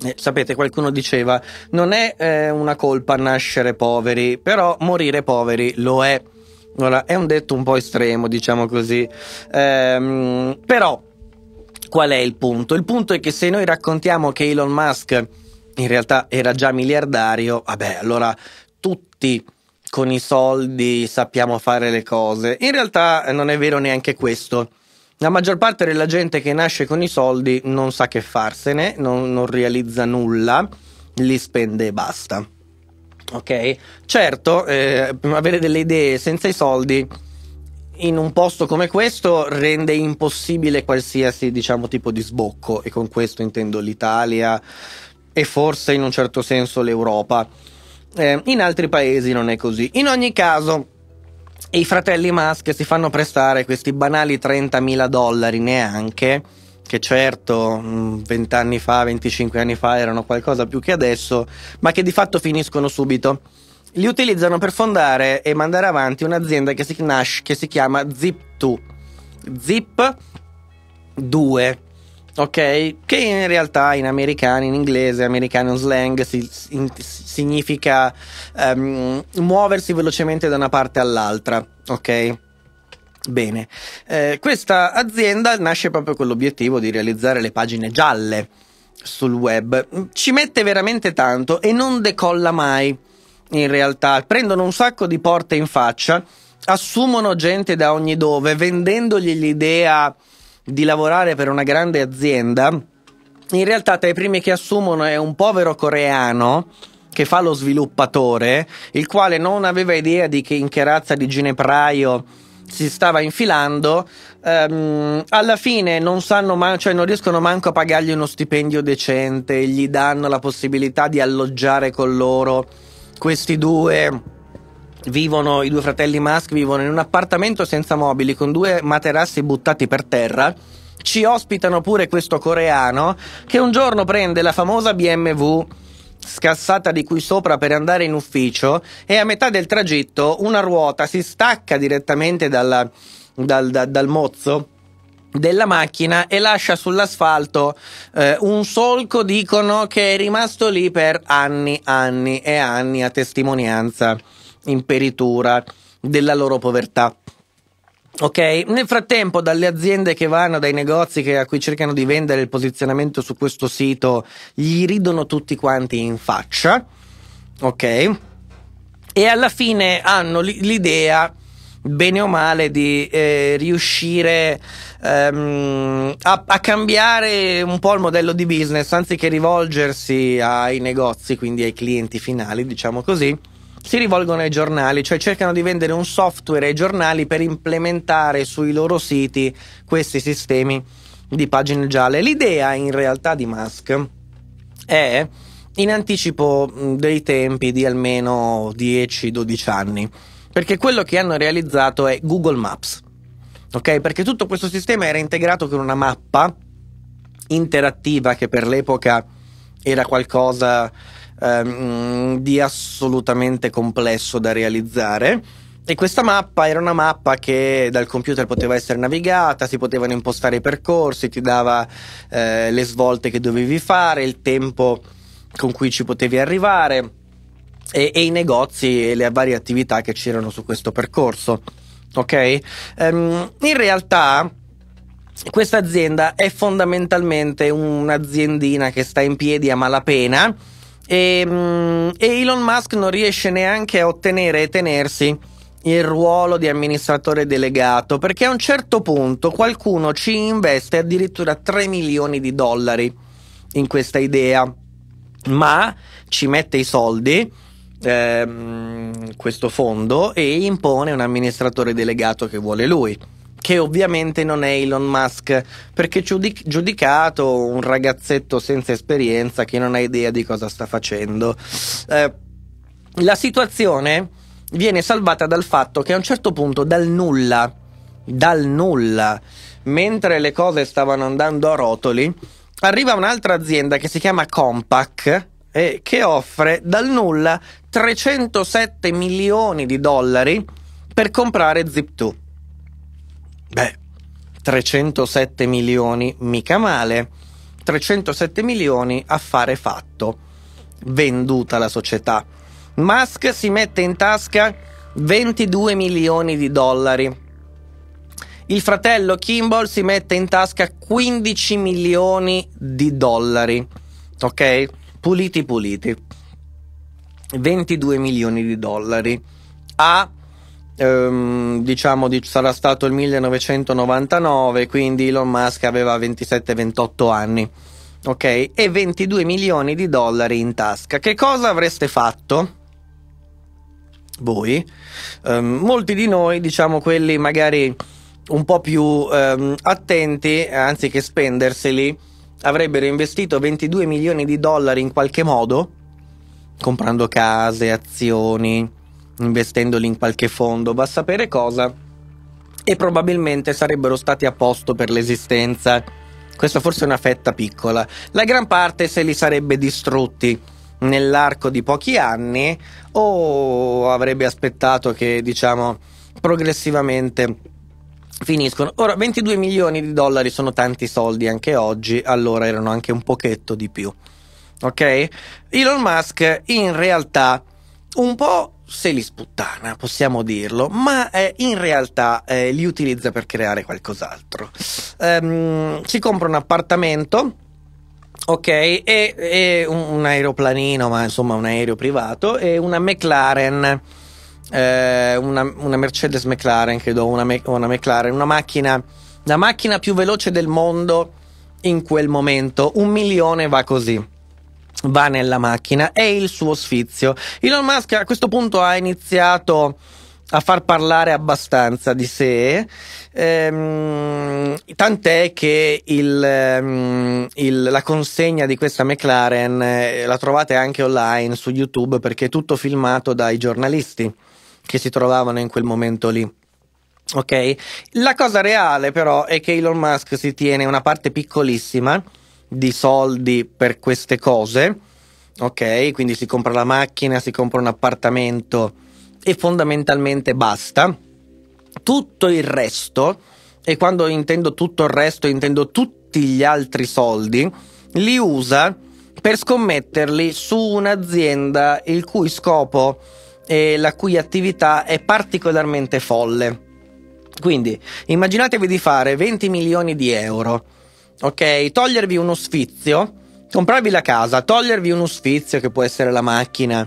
Eh, sapete, qualcuno diceva: non è eh, una colpa nascere poveri, però morire poveri lo è. Ora, è un detto un po' estremo, diciamo così. Ehm, però Qual è il punto? Il punto è che se noi raccontiamo che Elon Musk in realtà era già miliardario, vabbè, allora tutti con i soldi sappiamo fare le cose. In realtà non è vero neanche questo. La maggior parte della gente che nasce con i soldi non sa che farsene, non, non realizza nulla, li spende e basta. Ok? Certo, eh, avere delle idee senza i soldi in un posto come questo rende impossibile qualsiasi diciamo, tipo di sbocco e con questo intendo l'Italia e forse in un certo senso l'Europa. Eh, in altri paesi non è così. In ogni caso i fratelli Musk si fanno prestare questi banali 30.000 dollari neanche che certo 20 mm, anni fa, 25 anni fa erano qualcosa più che adesso, ma che di fatto finiscono subito li utilizzano per fondare e mandare avanti un'azienda che si, nasce, che si chiama Zip2. Zip2. Ok? Che in realtà in americano, in inglese, americano slang si, in, significa um, muoversi velocemente da una parte all'altra. Ok? Bene, eh, questa azienda nasce proprio con l'obiettivo di realizzare le pagine gialle sul web. Ci mette veramente tanto e non decolla mai in realtà, prendono un sacco di porte in faccia, assumono gente da ogni dove, vendendogli l'idea di lavorare per una grande azienda. In realtà tra i primi che assumono è un povero coreano che fa lo sviluppatore, il quale non aveva idea di che, in che razza di ginepraio si stava infilando, ehm, alla fine non, man- cioè non riescono manco a pagargli uno stipendio decente, gli danno la possibilità di alloggiare con loro questi due vivono, i due fratelli maschi vivono in un appartamento senza mobili con due materassi buttati per terra. Ci ospitano pure questo coreano che un giorno prende la famosa BMW scassata di qui sopra per andare in ufficio e a metà del tragitto una ruota si stacca direttamente dalla, dal, da, dal mozzo della macchina e lascia sull'asfalto eh, un solco, dicono, che è rimasto lì per anni, anni e anni a testimonianza in peritura della loro povertà. Ok, nel frattempo dalle aziende che vanno, dai negozi che, a cui cercano di vendere il posizionamento su questo sito, gli ridono tutti quanti in faccia, ok? E alla fine hanno l'idea bene o male di eh, riuscire ehm, a, a, cambiare un po' il modello di business anziché rivolgersi ai negozi, quindi ai clienti finali, diciamo così. Si rivolgono ai giornali, cioè cercano di vendere un software ai giornali per implementare sui loro siti questi sistemi di pagine gialle. L'idea in realtà di Musk è in anticipo dei tempi di almeno 10-12 anni perché quello che hanno realizzato è Google Maps. Ok? Perché tutto questo sistema era integrato con una mappa interattiva che per l'epoca era qualcosa ehm, di assolutamente complesso da realizzare. E questa mappa era una mappa che dal computer poteva essere navigata, si potevano impostare i percorsi, ti dava eh, le svolte che dovevi fare, il tempo con cui ci potevi arrivare e, e i negozi e le varie attività che c'erano su questo percorso. Ok? Um, in realtà questa azienda è fondamentalmente un'aziendina che sta in piedi a malapena e, mm, e Elon Musk non riesce neanche a ottenere e tenersi il ruolo di amministratore delegato perché a un certo punto qualcuno ci investe addirittura 3 milioni di dollari in questa idea, ma ci mette i soldi ehm, questo fondo e impone un amministratore delegato che vuole lui che ovviamente non è Elon Musk, perché giudic- giudicato un ragazzetto senza esperienza che non ha idea di cosa sta facendo. Eh, la situazione viene salvata dal fatto che a un certo punto dal nulla, dal nulla, mentre le cose stavano andando a rotoli, arriva un'altra azienda che si chiama Compaq eh, che offre dal nulla 307 milioni di dollari per comprare Zip2. Beh, 307 milioni, mica male. 307 milioni affare fatto. Venduta la società. Musk si mette in tasca 22 milioni di dollari. Il fratello Kimball si mette in tasca 15 milioni di dollari. Ok? puliti puliti 22 milioni di dollari a ehm, diciamo sarà stato il 1999 quindi Elon Musk aveva 27-28 anni ok e 22 milioni di dollari in tasca che cosa avreste fatto? voi ehm, molti di noi diciamo quelli magari un po' più ehm, attenti anziché spenderseli avrebbero investito 22 milioni di dollari in qualche modo, comprando case, azioni, investendoli in qualche fondo, va a sapere cosa, e probabilmente sarebbero stati a posto per l'esistenza. Questa forse è una fetta piccola. La gran parte se li sarebbe distrutti nell'arco di pochi anni o avrebbe aspettato che, diciamo, progressivamente finiscono. Ora 22 milioni di dollari sono tanti soldi anche oggi, allora erano anche un pochetto di più. Ok? Elon Musk in realtà un po' se li sputtana, possiamo dirlo, ma eh, in realtà eh, li utilizza per creare qualcos'altro. Um, si compra un appartamento. Ok, e, e un, un aeroplanino, ma insomma un aereo privato e una McLaren eh, una, una, Mercedes McLaren, credo, una, una McLaren, una macchina, la macchina più veloce del mondo in quel momento. Un milione va così va nella macchina è il suo sfizio. Elon Musk a questo punto ha iniziato a far parlare abbastanza di sé, ehm, tant'è che il, ehm, il, la consegna di questa McLaren eh, la trovate anche online su YouTube perché è tutto filmato dai giornalisti che si trovavano in quel momento lì. Ok? La cosa reale però è che Elon Musk si tiene una parte piccolissima di soldi per queste cose, ok? Quindi si compra la macchina, si compra un appartamento e fondamentalmente basta. Tutto il resto, e quando intendo tutto il resto intendo tutti gli altri soldi, li usa per scommetterli su un'azienda il cui scopo e la cui attività è particolarmente folle. Quindi immaginatevi di fare 20 milioni di euro, ok? Togliervi uno sfizio, comprarvi la casa, togliervi uno sfizio che può essere la macchina,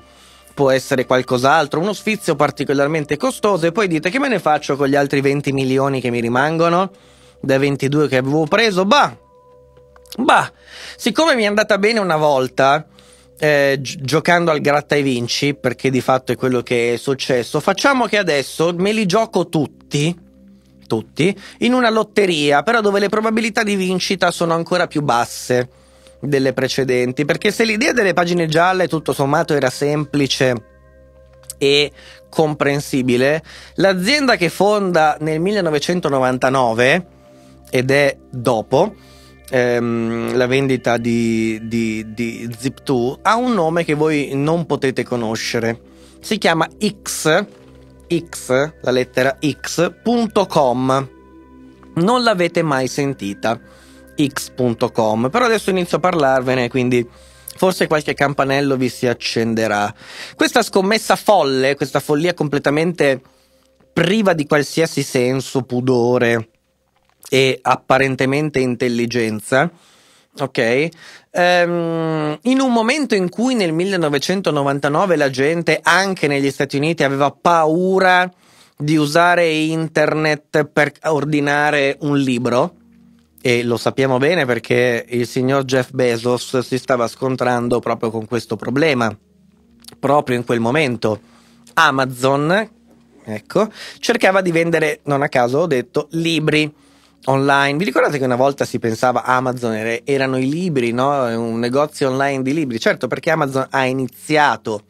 può essere qualcos'altro, uno sfizio particolarmente costoso e poi dite che me ne faccio con gli altri 20 milioni che mi rimangono dai 22 che avevo preso? Bah, bah, siccome mi è andata bene una volta, eh, giocando al gratta e vinci, perché di fatto è quello che è successo, facciamo che adesso me li gioco tutti, tutti, in una lotteria, però dove le probabilità di vincita sono ancora più basse delle precedenti, perché se l'idea delle pagine gialle tutto sommato era semplice e comprensibile, l'azienda che fonda nel 1999 ed è dopo ehm, la vendita di, di, di Zip2 ha un nome che voi non potete conoscere. Si chiama X, X, la lettera X.com. Non l'avete mai sentita, X.com. Però adesso inizio a parlarvene, quindi forse qualche campanello vi si accenderà. Questa scommessa folle, questa follia completamente priva di qualsiasi senso, pudore, e apparentemente intelligenza, ok? Um, in un momento in cui nel 1999 la gente anche negli Stati Uniti aveva paura di usare internet per ordinare un libro, e lo sappiamo bene perché il signor Jeff Bezos si stava scontrando proprio con questo problema, proprio in quel momento. Amazon, ecco, cercava di vendere, non a caso ho detto, libri online. Vi ricordate che una volta si pensava Amazon erano i libri, no? Un negozio online di libri. Certo, perché Amazon ha iniziato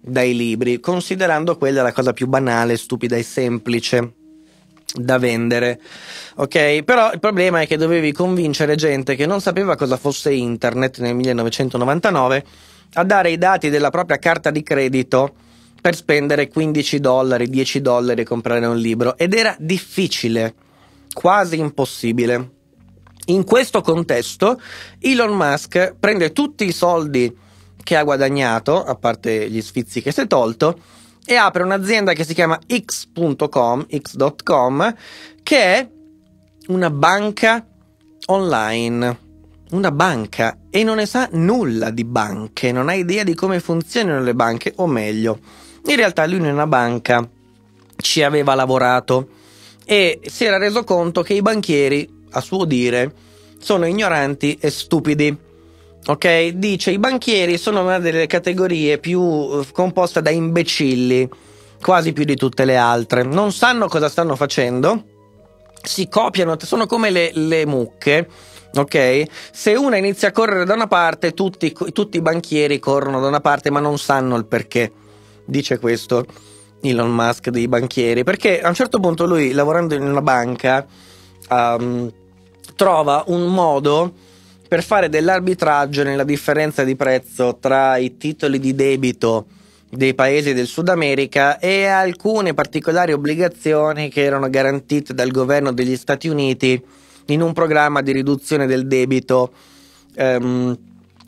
dai libri, considerando quella la cosa più banale, stupida e semplice da vendere. Ok, però il problema è che dovevi convincere gente che non sapeva cosa fosse internet nel 1999 a dare i dati della propria carta di credito per spendere 15 dollari, 10 dollari e comprare un libro ed era difficile quasi impossibile. In questo contesto Elon Musk prende tutti i soldi che ha guadagnato, a parte gli sfizi che si è tolto, e apre un'azienda che si chiama x.com, x.com, che è una banca online. Una banca e non ne sa nulla di banche, non ha idea di come funzionano le banche, o meglio, in realtà lui in una banca ci aveva lavorato e si era reso conto che i banchieri, a suo dire, sono ignoranti e stupidi. Ok? Dice i banchieri sono una delle categorie più eh, composte da imbecilli, quasi più di tutte le altre. Non sanno cosa stanno facendo, si copiano, sono come le, le mucche. Ok? Se una inizia a correre da una parte, tutti, tutti i banchieri corrono da una parte, ma non sanno il perché. Dice questo. Elon Musk dei banchieri, perché a un certo punto lui, lavorando in una banca, um, trova un modo per fare dell'arbitraggio nella differenza di prezzo tra i titoli di debito dei paesi del Sud America e alcune particolari obbligazioni che erano garantite dal governo degli Stati Uniti in un programma di riduzione del debito ehm,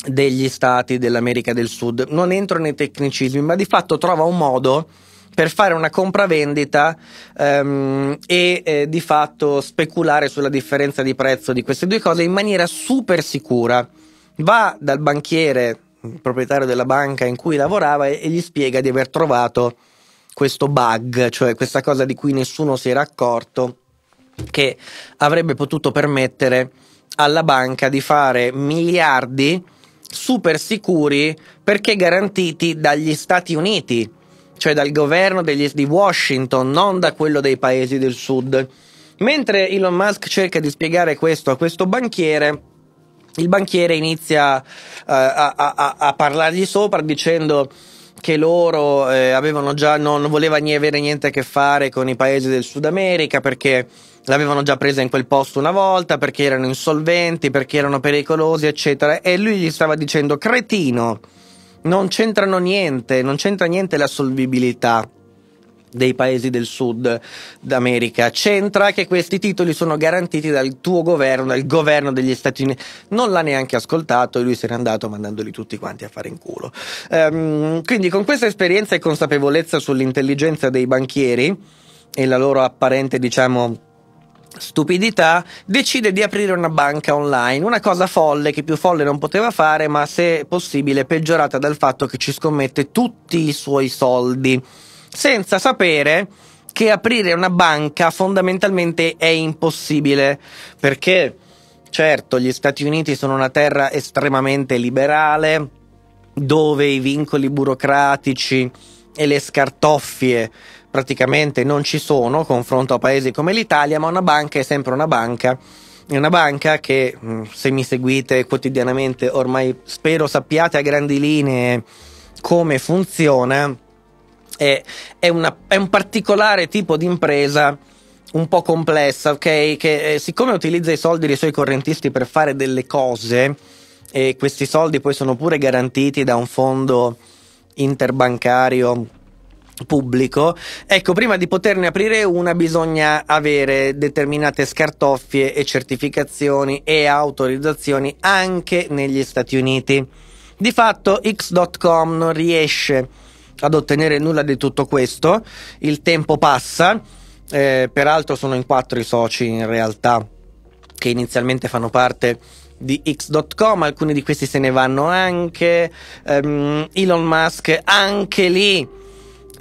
degli stati dell'America del Sud. Non entro nei tecnicismi, ma di fatto trova un modo per fare una compravendita um, e eh, di fatto speculare sulla differenza di prezzo di queste due cose in maniera super sicura. Va dal banchiere, il proprietario della banca in cui lavorava, e, e gli spiega di aver trovato questo bug, cioè questa cosa di cui nessuno si era accorto, che avrebbe potuto permettere alla banca di fare miliardi super sicuri perché garantiti dagli Stati Uniti cioè dal governo degli, di Washington, non da quello dei paesi del sud. Mentre Elon Musk cerca di spiegare questo a questo banchiere, il banchiere inizia uh, a, a, a, parlargli sopra dicendo che loro eh, avevano già non voleva avere niente a che fare con i paesi del Sud America perché l'avevano già presa in quel posto una volta perché erano insolventi, perché erano pericolosi, eccetera e lui gli stava dicendo cretino non c'entrano niente, non c'entra niente la solvibilità dei paesi del sud d'America. C'entra che questi titoli sono garantiti dal tuo governo, dal governo degli Stati Uniti. Non l'ha neanche ascoltato e lui se n'è andato mandandoli tutti quanti a fare in culo. Um, quindi con questa esperienza e consapevolezza sull'intelligenza dei banchieri e la loro apparente, diciamo, stupidità, decide di aprire una banca online, una cosa folle che più folle non poteva fare, ma se possibile peggiorata dal fatto che ci scommette tutti i suoi soldi, senza sapere che aprire una banca fondamentalmente è impossibile, perché certo gli Stati Uniti sono una terra estremamente liberale, dove i vincoli burocratici e le scartoffie praticamente non ci sono confronto a paesi come l'Italia, ma una banca è sempre una banca. È una banca che, mm, se mi seguite quotidianamente, ormai spero sappiate a grandi linee come funziona. È, è, una, è un particolare tipo di impresa un po' complessa, ok? Che eh, siccome utilizza i soldi dei suoi correntisti per fare delle cose, e questi soldi poi sono pure garantiti da un fondo interbancario pubblico. Ecco, prima di poterne aprire una bisogna avere determinate scartoffie e certificazioni e autorizzazioni anche negli Stati Uniti. Di fatto X.com non riesce ad ottenere nulla di tutto questo, il tempo passa, eh, peraltro sono in quattro i soci in realtà che inizialmente fanno parte di X.com, alcuni di questi se ne vanno anche, ehm, Elon Musk anche lì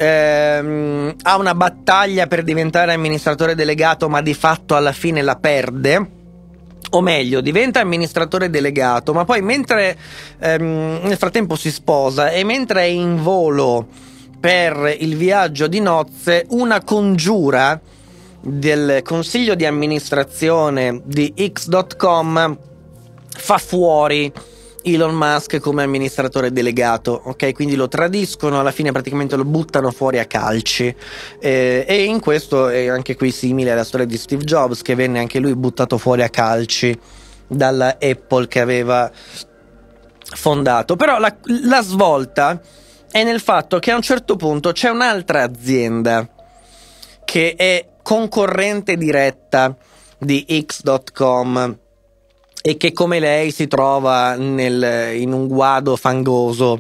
ehm, ha una battaglia per diventare amministratore delegato, ma di fatto alla fine la perde o meglio, diventa amministratore delegato, ma poi mentre ehm, nel frattempo si sposa e mentre è in volo per il viaggio di nozze, una congiura del consiglio di amministrazione di X.com fa fuori Elon Musk come amministratore delegato, ok? Quindi lo tradiscono, alla fine praticamente lo buttano fuori a calci. Eh, e in questo è anche qui simile alla storia di Steve Jobs, che venne anche lui buttato fuori a calci dalla Apple che aveva fondato. Però la, la svolta è nel fatto che a un certo punto c'è un'altra azienda che è concorrente diretta di X.com e che come lei si trova nel, in un guado fangoso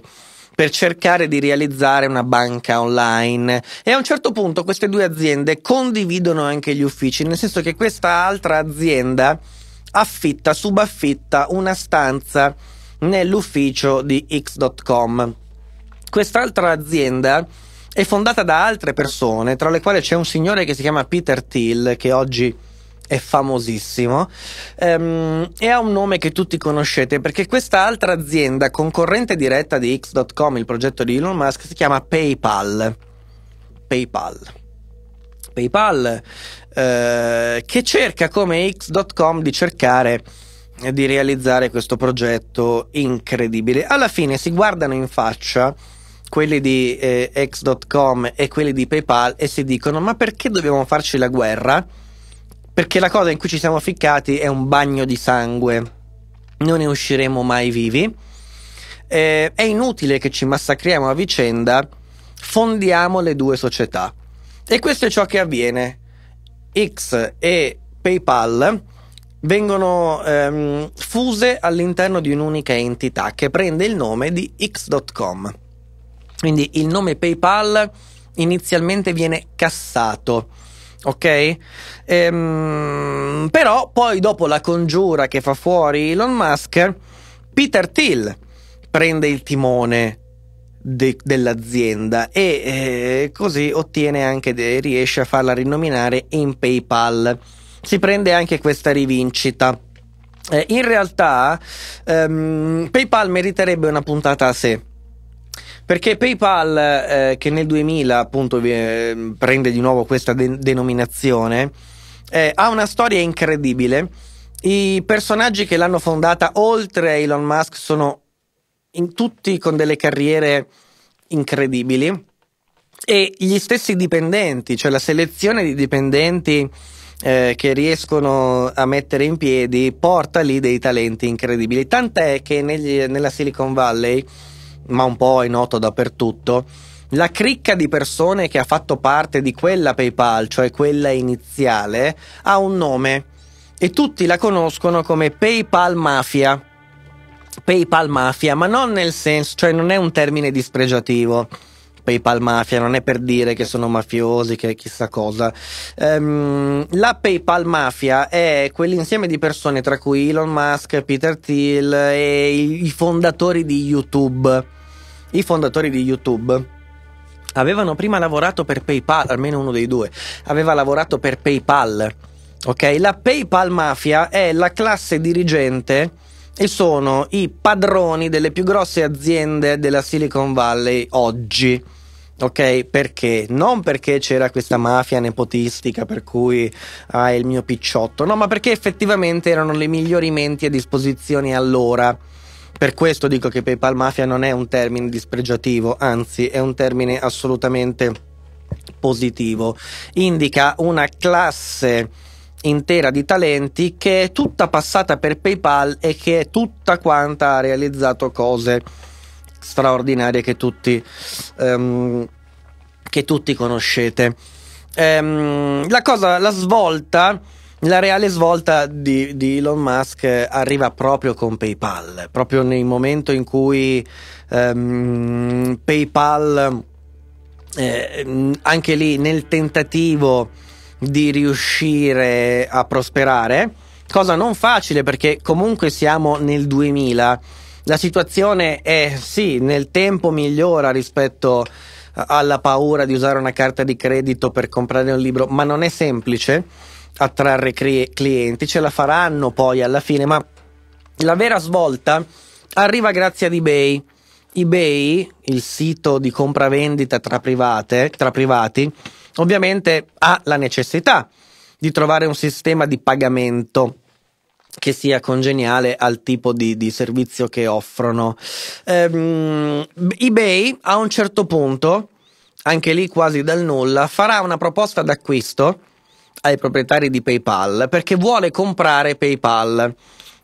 per cercare di realizzare una banca online e a un certo punto queste due aziende condividono anche gli uffici, nel senso che questa altra azienda affitta, subaffitta una stanza nell'ufficio di x.com. Quest'altra azienda è fondata da altre persone, tra le quali c'è un signore che si chiama Peter Thiel che oggi è famosissimo ehm, e ha un nome che tutti conoscete perché questa altra azienda concorrente diretta di X.com, il progetto di Elon Musk, si chiama PayPal. PayPal. PayPal eh, che cerca come X.com di cercare di realizzare questo progetto incredibile. Alla fine si guardano in faccia quelli di eh, X.com e quelli di PayPal e si dicono ma perché dobbiamo farci la guerra? perché la cosa in cui ci siamo ficcati è un bagno di sangue. Non ne usciremo mai vivi. Eh, è inutile che ci massacriamo a vicenda, fondiamo le due società. E questo è ciò che avviene. X e PayPal vengono ehm, fuse all'interno di un'unica entità che prende il nome di X.com. Quindi il nome PayPal inizialmente viene cassato ok? Ehm, però poi dopo la congiura che fa fuori Elon Musk, Peter Thiel prende il timone de- dell'azienda e eh, così ottiene anche de- riesce a farla rinominare in PayPal. Si prende anche questa rivincita. Eh, in realtà ehm, PayPal meriterebbe una puntata a sé perché PayPal, eh, che nel 2000 appunto eh, prende di nuovo questa de denominazione, eh, ha una storia incredibile. I personaggi che l'hanno fondata, oltre a Elon Musk, sono tutti con delle carriere incredibili. E gli stessi dipendenti, cioè la selezione di dipendenti eh, che riescono a mettere in piedi, porta lì dei talenti incredibili. Tant'è che negli, nella Silicon Valley ma un po' è noto dappertutto, la cricca di persone che ha fatto parte di quella PayPal, cioè quella iniziale, ha un nome e tutti la conoscono come PayPal Mafia. PayPal Mafia, ma non nel senso, cioè non è un termine dispregiativo PayPal Mafia, non è per dire che sono mafiosi, che chissà cosa. Um, la PayPal Mafia è quell'insieme di persone tra cui Elon Musk, Peter Thiel e i fondatori di YouTube. I fondatori di YouTube avevano prima lavorato per PayPal, almeno uno dei due, aveva lavorato per PayPal. Ok, la PayPal mafia è la classe dirigente e sono i padroni delle più grosse aziende della Silicon Valley oggi. Ok, perché? Non perché c'era questa mafia nepotistica per cui ah, il mio picciotto, no, ma perché effettivamente erano le migliori menti a disposizione allora. Per questo dico che PayPal mafia non è un termine dispregiativo, anzi è un termine assolutamente positivo. Indica una classe intera di talenti che è tutta passata per PayPal e che è tutta quanta ha realizzato cose straordinarie che tutti, um, che tutti conoscete. Um, la cosa, la svolta, la reale svolta di, di, Elon Musk arriva proprio con PayPal, proprio nel momento in cui um, PayPal, eh, anche lì nel tentativo di riuscire a prosperare, cosa non facile perché comunque siamo nel 2000 la situazione è sì, nel tempo migliora rispetto alla paura di usare una carta di credito per comprare un libro, ma non è semplice attrarre clienti, ce la faranno poi alla fine, ma la vera svolta arriva grazie ad eBay. eBay, il sito di compravendita tra, private, tra privati, ovviamente ha la necessità di trovare un sistema di pagamento che sia congeniale al tipo di, di servizio che offrono. Ehm, eBay a un certo punto, anche lì quasi dal nulla, farà una proposta d'acquisto ai proprietari di PayPal perché vuole comprare PayPal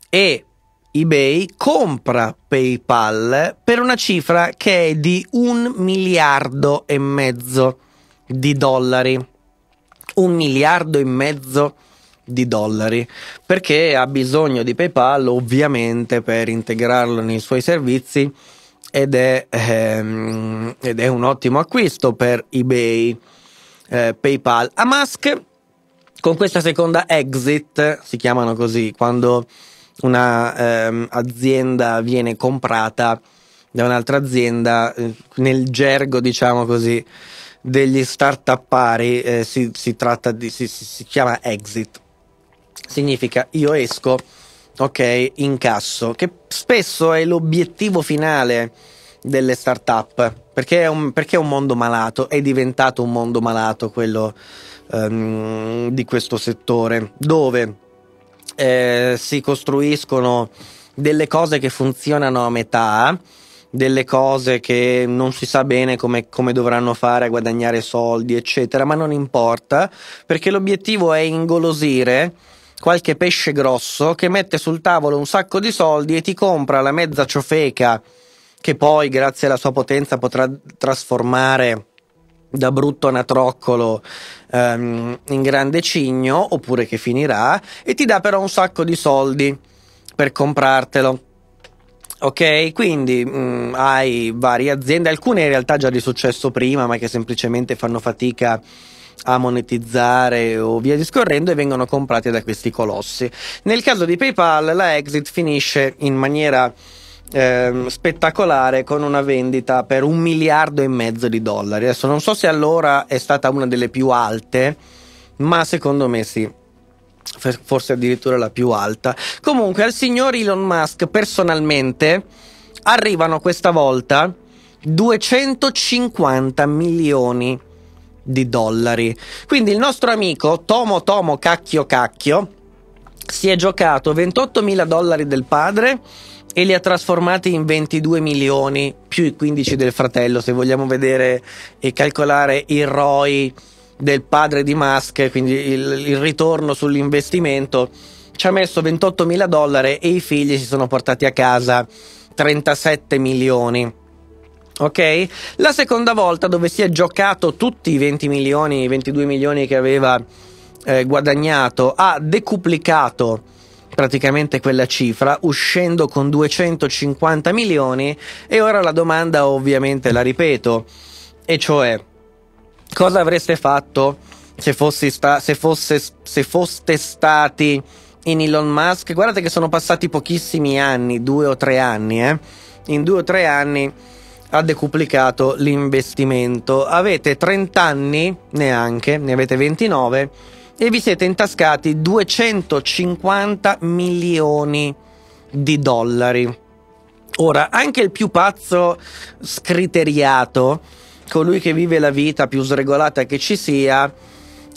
e eBay compra PayPal per una cifra che è di un miliardo e mezzo di dollari. Un miliardo e mezzo di dollari di dollari perché ha bisogno di PayPal ovviamente per integrarlo nei suoi servizi ed è, ehm, ed è un ottimo acquisto per eBay, eh, PayPal. A Musk con questa seconda exit, si chiamano così, quando una ehm, viene comprata da un'altra azienda, eh, nel gergo diciamo così, degli start-up pari eh, si, si, tratta di, si, si chiama exit significa io esco, ok, incasso, che spesso è l'obiettivo finale delle startup, perché è un, perché è un mondo malato, è diventato un mondo malato quello um, di questo settore, dove eh, si costruiscono delle cose che funzionano a metà, delle cose che non si sa bene come, come, dovranno fare a guadagnare soldi, eccetera, ma non importa, perché l'obiettivo è ingolosire qualche pesce grosso che mette sul tavolo un sacco di soldi e ti compra la mezza ciofeca che poi grazie alla sua potenza potrà trasformare da brutto anatroccolo um, in grande cigno oppure che finirà e ti dà però un sacco di soldi per comprartelo. Ok, quindi mh, mm, hai varie aziende, alcune in realtà già di successo prima, ma che semplicemente fanno fatica a a monetizzare o via discorrendo e vengono comprati da questi colossi. Nel caso di PayPal la exit finisce in maniera eh, spettacolare con una vendita per un miliardo e mezzo di dollari. Adesso non so se allora è stata una delle più alte, ma secondo me sì forse addirittura la più alta. Comunque al signor Elon Musk personalmente arrivano questa volta 250 milioni di dollari. Quindi il nostro amico Tomo Tomo Cacchio Cacchio si è giocato 28 mila dollari del padre e li ha trasformati in 22 milioni più i 15 del fratello se vogliamo vedere e calcolare il ROI del padre di Musk, quindi il, il ritorno sull'investimento, ci ha messo 28 mila dollari e i figli si sono portati a casa 37 milioni. Ok? La seconda volta dove si è giocato tutti i 20 milioni, i 22 milioni che aveva eh, guadagnato, ha decuplicato praticamente quella cifra, uscendo con 250 milioni. E ora la domanda ovviamente la ripeto, e cioè, cosa avreste fatto se, sta- se, fosse, se foste stati in Elon Musk? Guardate che sono passati pochissimi anni, due o tre anni, eh? In due o tre anni ha decuplicato l'investimento. Avete 30 anni, neanche, ne avete 29 e vi siete intascati 250 milioni di dollari. Ora, anche il più pazzo scriteriato, colui che vive la vita più sregolata che ci sia,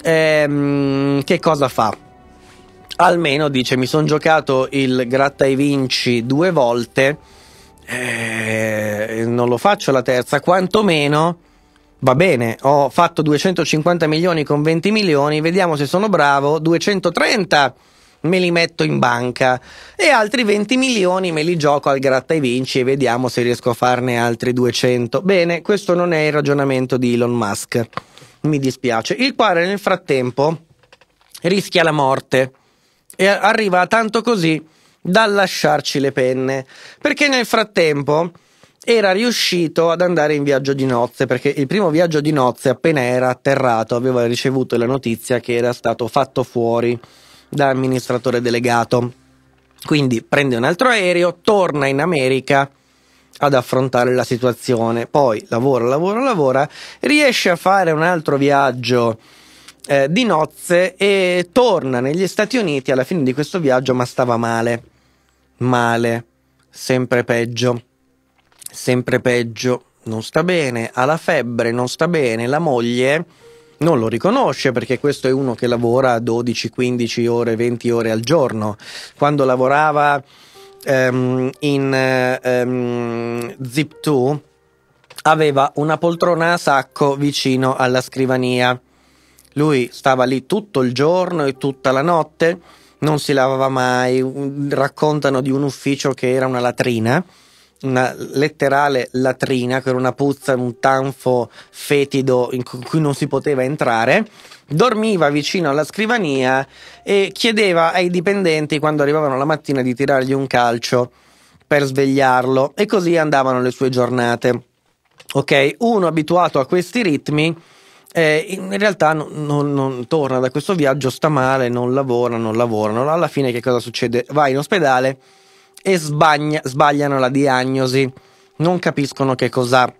ehm, che cosa fa? Almeno dice mi sono giocato il gratta e vinci due volte eh, non lo faccio la terza, quantomeno va bene, ho fatto 250 milioni con 20 milioni, vediamo se sono bravo, 230 me li metto in banca e altri 20 milioni me li gioco al gratta e vinci e vediamo se riesco a farne altri 200. Bene, questo non è il ragionamento di Elon Musk, mi dispiace, il quale nel frattempo rischia la morte e arriva tanto così dal lasciarci le penne, perché nel frattempo era riuscito ad andare in viaggio di nozze, perché il primo viaggio di nozze, appena era atterrato, aveva ricevuto la notizia che era stato fatto fuori da amministratore delegato. Quindi prende un altro aereo, torna in America ad affrontare la situazione, poi lavora, lavora, lavora, riesce a fare un altro viaggio eh, di nozze e torna negli Stati Uniti alla fine di questo viaggio, ma stava male male, sempre peggio, sempre peggio, non sta bene, ha la febbre, non sta bene, la moglie non lo riconosce perché questo è uno che lavora 12, 15 ore, 20 ore al giorno. Quando lavorava um, in um, ehm, Zip2 aveva una poltrona a sacco vicino alla scrivania. Lui stava lì tutto il giorno e tutta la notte non si lavava mai, raccontano di un ufficio che era una latrina, una letterale latrina, che era una puzza, un tanfo fetido in cui non si poteva entrare, dormiva vicino alla scrivania e chiedeva ai dipendenti quando arrivavano la mattina di tirargli un calcio per svegliarlo e così andavano le sue giornate. Ok, uno abituato a questi ritmi eh, in realtà non, non, non, torna da questo viaggio, sta male, non lavora, non lavorano. Alla fine che cosa succede? Va in ospedale e sbagna, sbagliano la diagnosi, non capiscono che cosa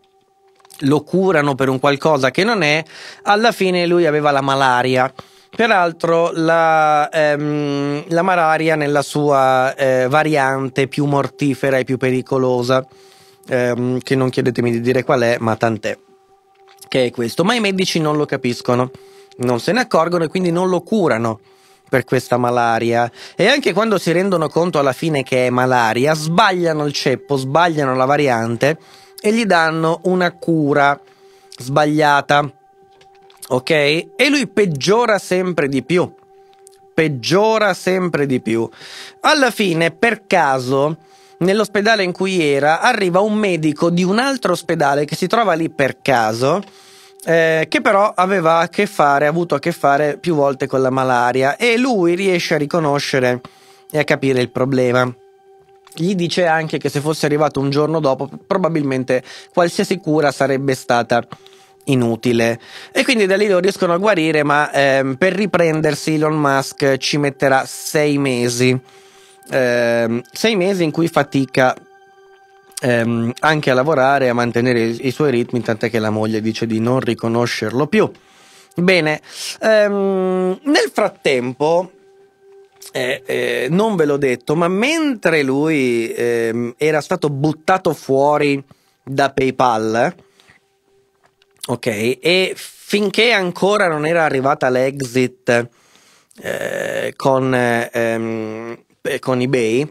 lo curano per un qualcosa che non è. Alla fine lui aveva la malaria. Peraltro la, ehm, la malaria nella sua eh, variante più mortifera e più pericolosa, ehm, che non chiedetemi di dire qual è, ma tant'è che è questo, ma i medici non lo capiscono, non se ne accorgono e quindi non lo curano per questa malaria e anche quando si rendono conto alla fine che è malaria sbagliano il ceppo, sbagliano la variante e gli danno una cura sbagliata. Ok? E lui peggiora sempre di più. Peggiora sempre di più. Alla fine, per caso, nell'ospedale in cui era arriva un medico di un altro ospedale che si trova lì per caso. Eh, che però aveva a che fare, ha avuto a che fare più volte con la malaria e lui riesce a riconoscere e a capire il problema. Gli dice anche che se fosse arrivato un giorno dopo, probabilmente qualsiasi cura sarebbe stata inutile. E quindi da lì lo riescono a guarire, ma ehm, per riprendersi Elon Musk ci metterà sei mesi ehm, sei mesi in cui fatica ehm, anche a lavorare e a mantenere i, i suoi ritmi, tant'è che la moglie dice di non riconoscerlo più. Bene, ehm, nel frattempo, eh, eh, non ve l'ho detto, ma mentre lui eh, era stato buttato fuori da PayPal, ok, e finché ancora non era arrivata l'exit eh, con ehm, eh, con eBay,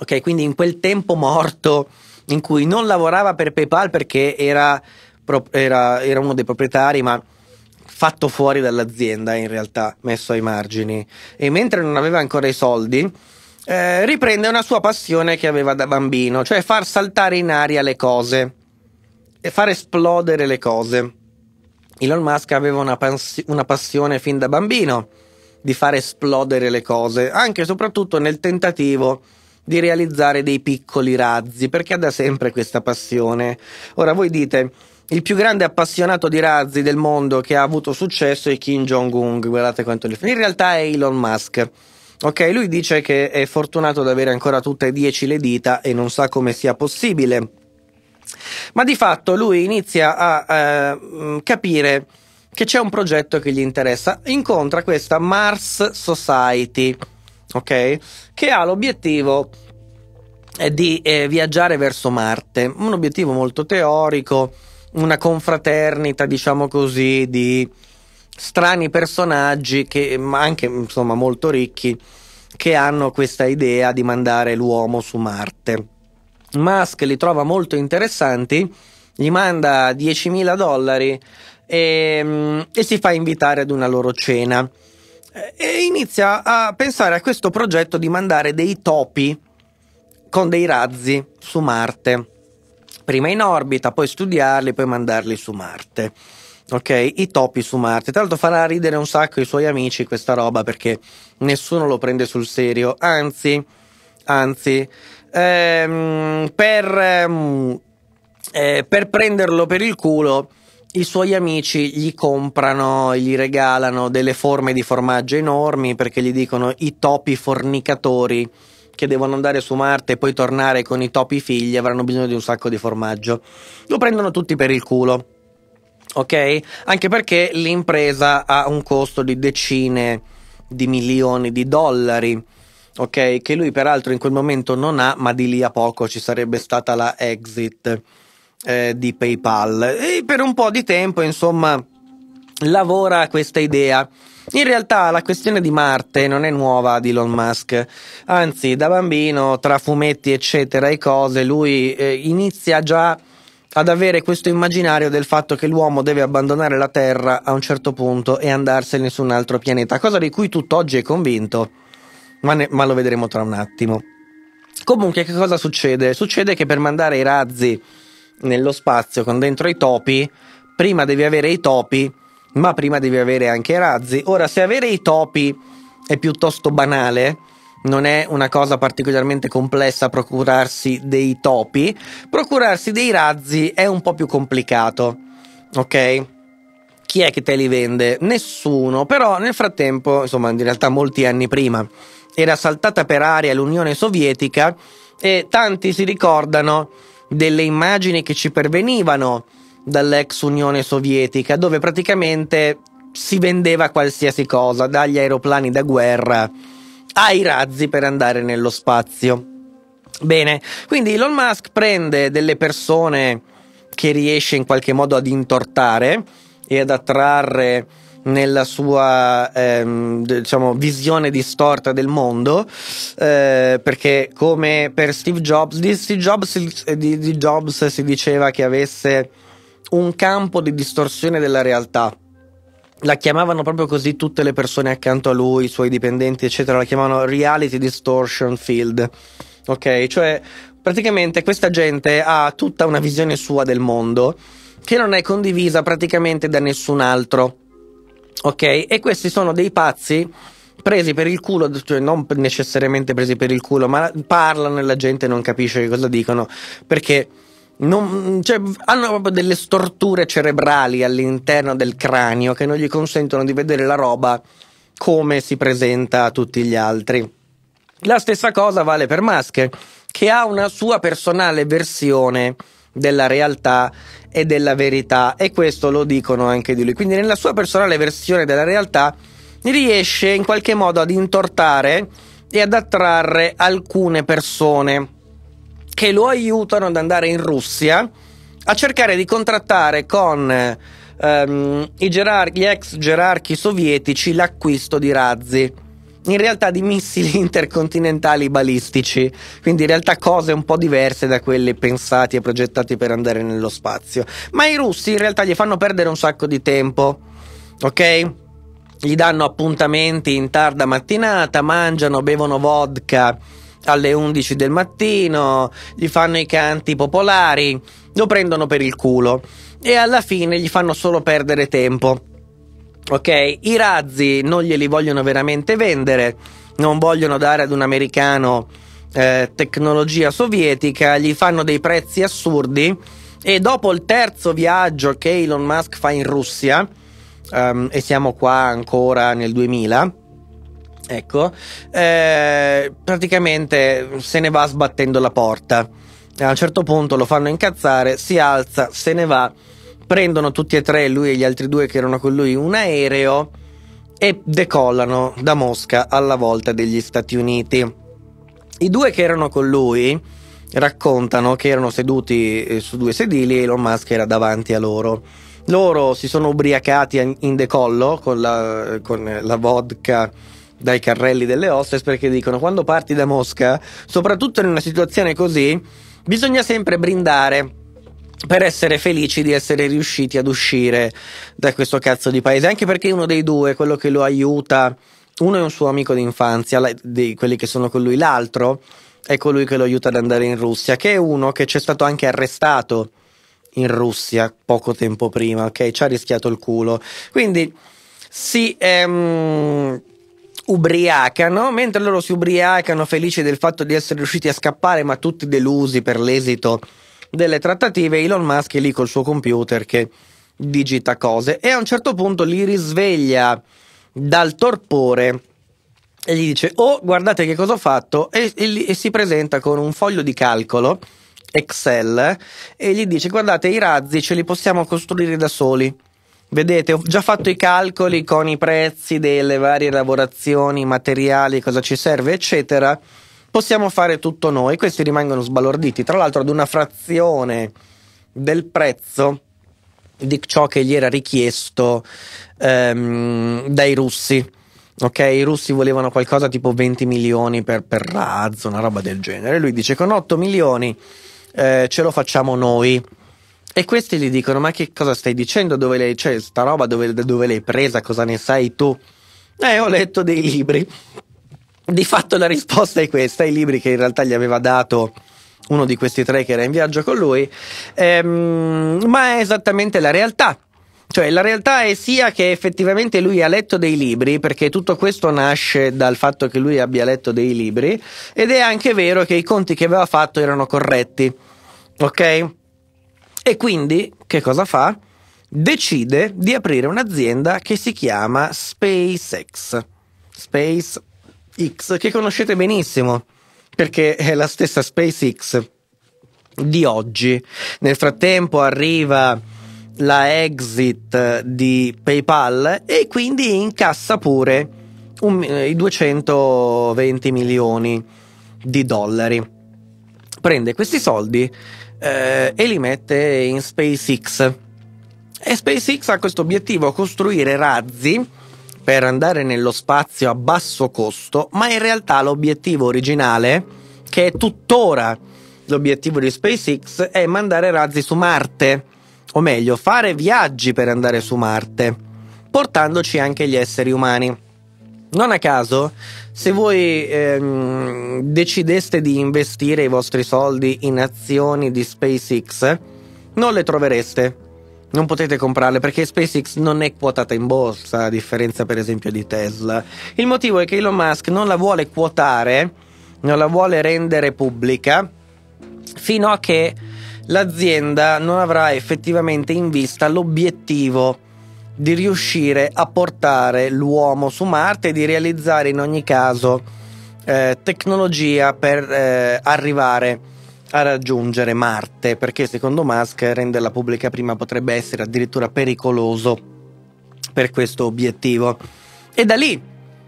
ok? Quindi in quel tempo morto in cui non lavorava per PayPal perché era, era, era uno dei proprietari, ma fatto fuori dall'azienda in realtà, messo ai margini. E mentre non aveva ancora i soldi, eh, riprende una sua passione che aveva da bambino, cioè far saltare in aria le cose e far esplodere le cose. Elon Musk aveva una, pass- una passione fin da bambino di far esplodere le cose, anche e soprattutto nel tentativo di realizzare dei piccoli razzi, perché ha da sempre questa passione. Ora voi dite, il più grande appassionato di razzi del mondo che ha avuto successo è Kim Jong-un, guardate quanto li fa. In realtà è Elon Musk. Ok, lui dice che è fortunato ad avere ancora tutte e dieci le dita e non sa come sia possibile. Ma di fatto lui inizia a eh, capire che c'è un progetto che gli interessa. Incontra questa Mars Society, ok? Che ha l'obiettivo eh, di eh, viaggiare verso Marte, un obiettivo molto teorico, una confraternita, diciamo così, di strani personaggi che ma anche insomma molto ricchi che hanno questa idea di mandare l'uomo su Marte. Musk li trova molto interessanti, gli manda 10.000 dollari e, ehm, e si fa invitare ad una loro cena e inizia a pensare a questo progetto di mandare dei topi con dei razzi su Marte. Prima in orbita, poi studiarli, poi mandarli su Marte. Ok, i topi su Marte. Tra l'altro farà ridere un sacco i suoi amici questa roba perché nessuno lo prende sul serio. Anzi, anzi, ehm, per, ehm, eh, per prenderlo per il culo i suoi amici gli comprano, gli regalano delle forme di formaggio enormi perché gli dicono i topi fornicatori che devono andare su Marte e poi tornare con i topi figli avranno bisogno di un sacco di formaggio. Lo prendono tutti per il culo. Ok? Anche perché l'impresa ha un costo di decine di milioni di dollari. Ok? Che lui peraltro in quel momento non ha, ma di lì a poco ci sarebbe stata la exit eh, di PayPal e per un po' di tempo, insomma, lavora questa idea. In realtà la questione di Marte non è nuova ad Elon Musk, anzi da bambino tra fumetti eccetera e cose lui eh, inizia già ad avere questo immaginario del fatto che l'uomo deve abbandonare la Terra a un certo punto e andarsene su un altro pianeta, cosa di cui tutt'oggi è convinto, ma, ne- ma lo vedremo tra un attimo. Comunque che cosa succede? Succede che per mandare i razzi nello spazio con dentro i topi, prima devi avere i topi, ma prima devi avere anche i razzi. Ora, se avere i topi è piuttosto banale, non è una cosa particolarmente complessa procurarsi dei topi, procurarsi dei razzi è un po' più complicato, ok? Chi è che te li vende? Nessuno, però nel frattempo, insomma in realtà molti anni prima, era saltata per aria l'Unione Sovietica e tanti si ricordano delle immagini che ci pervenivano dall'ex Unione Sovietica, dove praticamente si vendeva qualsiasi cosa, dagli aeroplani da guerra ai razzi per andare nello spazio. Bene, quindi Elon Musk prende delle persone che riesce in qualche modo ad intortare e ad attrarre nella sua ehm, diciamo, visione distorta del mondo, eh, perché come per Steve Jobs, di Steve Jobs, eh, di, di Jobs si diceva che avesse un campo di distorsione della realtà la chiamavano proprio così tutte le persone accanto a lui, i suoi dipendenti, eccetera, la chiamavano Reality Distortion Field. Ok, cioè praticamente questa gente ha tutta una visione sua del mondo che non è condivisa praticamente da nessun altro. Ok? E questi sono dei pazzi presi per il culo, cioè non necessariamente presi per il culo, ma parlano e la gente non capisce cosa dicono perché non, cioè, hanno proprio delle storture cerebrali all'interno del cranio che non gli consentono di vedere la roba come si presenta a tutti gli altri. La stessa cosa vale per Musk, che ha una sua personale versione della realtà e della verità e questo lo dicono anche di lui. Quindi nella sua personale versione della realtà riesce in qualche modo ad intortare e ad attrarre alcune persone che lo aiutano ad andare in Russia a cercare di contrattare con ehm, gerarchi, gli ex gerarchi sovietici l'acquisto di razzi in realtà di missili intercontinentali balistici, quindi in realtà cose un po' diverse da quelle pensate e progettate per andare nello spazio. Ma i russi in realtà gli fanno perdere un sacco di tempo, ok? Gli danno appuntamenti in tarda mattinata, mangiano, bevono vodka alle 11 del mattino, gli fanno i canti popolari, lo prendono per il culo e alla fine gli fanno solo perdere tempo ok? I razzi non glieli vogliono veramente vendere, non vogliono dare ad un americano eh, tecnologia sovietica, gli fanno dei prezzi assurdi e dopo il terzo viaggio che Elon Musk fa in Russia, um, e siamo qua ancora nel 2000, ecco, eh, praticamente se ne va sbattendo la porta. A un certo punto lo fanno incazzare, si alza, se ne va prendono tutti e tre, lui e gli altri due che erano con lui, un aereo e decollano da Mosca alla volta degli Stati Uniti. I due che erano con lui raccontano che erano seduti eh, su due sedili e Elon Musk era davanti a loro. Loro si sono ubriacati in decollo con la, con la vodka dai carrelli delle hostess perché dicono quando parti da Mosca, soprattutto in una situazione così, bisogna sempre brindare per essere felici di essere riusciti ad uscire da questo cazzo di paese, anche perché uno dei due, quello che lo aiuta, uno è un suo amico d'infanzia, di quelli che sono con lui, l'altro è colui che lo aiuta ad andare in Russia, che è uno che c'è stato anche arrestato in Russia poco tempo prima, ok? Ci ha rischiato il culo. Quindi si ehm, ubriacano, mentre loro si ubriacano felici del fatto di essere riusciti a scappare, ma tutti delusi per l'esito delle trattative Elon Musk è lì col suo computer che digita cose e a un certo punto li risveglia dal torpore e gli dice oh guardate che cosa ho fatto e, e, e si presenta con un foglio di calcolo Excel e gli dice guardate i razzi ce li possiamo costruire da soli Vedete, ho già fatto i calcoli con i prezzi delle varie lavorazioni, materiali, cosa ci serve, eccetera possiamo fare tutto noi. Questi rimangono sbalorditi, tra l'altro ad una frazione del prezzo di ciò che gli era richiesto ehm, dai russi. Ok, i russi volevano qualcosa tipo 20 milioni per, per razzo, una roba del genere. Lui dice: Con 8 milioni eh, ce lo facciamo noi. E questi gli dicono: Ma che cosa stai dicendo? Dove lei, cioè, sta roba dove, dove l'hai presa? Cosa ne sai tu? Eh, ho letto dei libri di fatto la risposta è questa, i libri che in realtà gli aveva dato uno di questi tre che era in viaggio con lui, ehm, ma è esattamente la realtà. Cioè la realtà è sia che effettivamente lui ha letto dei libri, perché tutto questo nasce dal fatto che lui abbia letto dei libri, ed è anche vero che i conti che aveva fatto erano corretti. Ok? E quindi che cosa fa? Decide di aprire un'azienda che si chiama SpaceX. SpaceX X che conoscete benissimo, perché è la stessa SpaceX di oggi. Nel frattempo arriva la exit di PayPal e quindi incassa pure un, eh, i 220 milioni di dollari. Prende questi soldi eh, e li mette in SpaceX. E SpaceX ha questo obiettivo, costruire razzi per andare nello spazio a basso costo, ma in realtà l'obiettivo originale, che è tuttora l'obiettivo di SpaceX, è mandare razzi su Marte, o meglio, fare viaggi per andare su Marte, portandoci anche gli esseri umani. Non a caso, se voi ehm, decideste di investire i vostri soldi in azioni di SpaceX, non le trovereste non potete comprarle perché SpaceX non è quotata in borsa, a differenza per esempio di Tesla. Il motivo è che Elon Musk non la vuole quotare, non la vuole rendere pubblica, fino a che l'azienda non avrà effettivamente in vista l'obiettivo di riuscire a portare l'uomo su Marte e di realizzare in ogni caso eh, tecnologia per eh, arrivare a raggiungere Marte, perché secondo Musk renderla pubblica prima potrebbe essere addirittura pericoloso per questo obiettivo. E da lì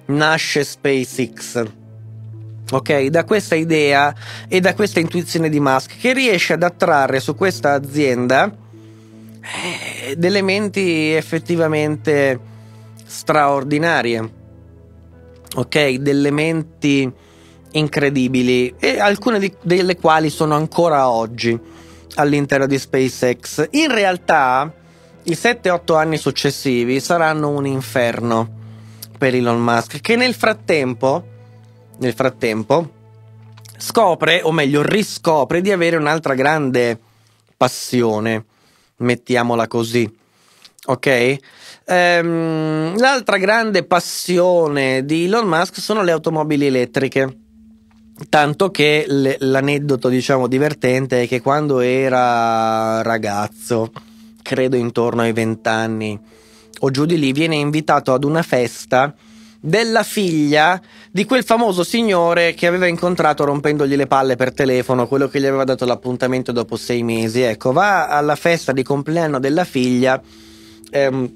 nasce SpaceX. Ok, da questa idea e da questa intuizione di Musk che riesce ad attrarre su questa azienda eh, delle effettivamente straordinarie. Ok, delle incredibili e alcune di, delle quali sono ancora oggi all'interno di SpaceX. In realtà i 7-8 anni successivi saranno un inferno per Elon Musk che nel frattempo, nel frattempo scopre o meglio riscopre di avere un'altra grande passione, mettiamola così. Ok? Ehm, l'altra grande passione di Elon Musk sono le automobili elettriche. Tanto che l'aneddoto, diciamo, divertente è che quando era ragazzo, credo intorno ai vent'anni o giù di lì, viene invitato ad una festa della figlia di quel famoso signore che aveva incontrato rompendogli le palle per telefono, quello che gli aveva dato l'appuntamento dopo sei mesi. Ecco, va alla festa di compleanno della figlia. Ehm,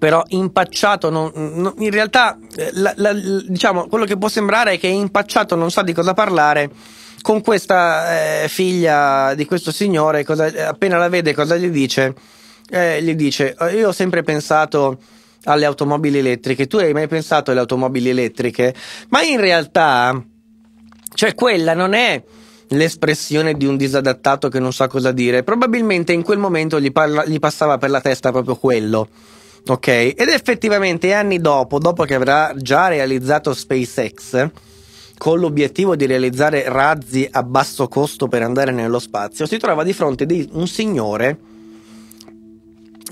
però impacciato, non, non, in realtà eh, la, la, diciamo, quello che può sembrare è che impacciato non sa di cosa parlare con questa eh, figlia di questo signore, cosa, appena la vede cosa gli dice? Eh, gli dice, eh, io ho sempre pensato alle automobili elettriche, tu hai mai pensato alle automobili elettriche? Ma in realtà, cioè quella non è l'espressione di un disadattato che non sa cosa dire, probabilmente in quel momento gli, parla, gli passava per la testa proprio quello. Ok, ed effettivamente anni dopo, dopo che avrà già realizzato SpaceX, con l'obiettivo di realizzare razzi a basso costo per andare nello spazio, si trova di fronte di un signore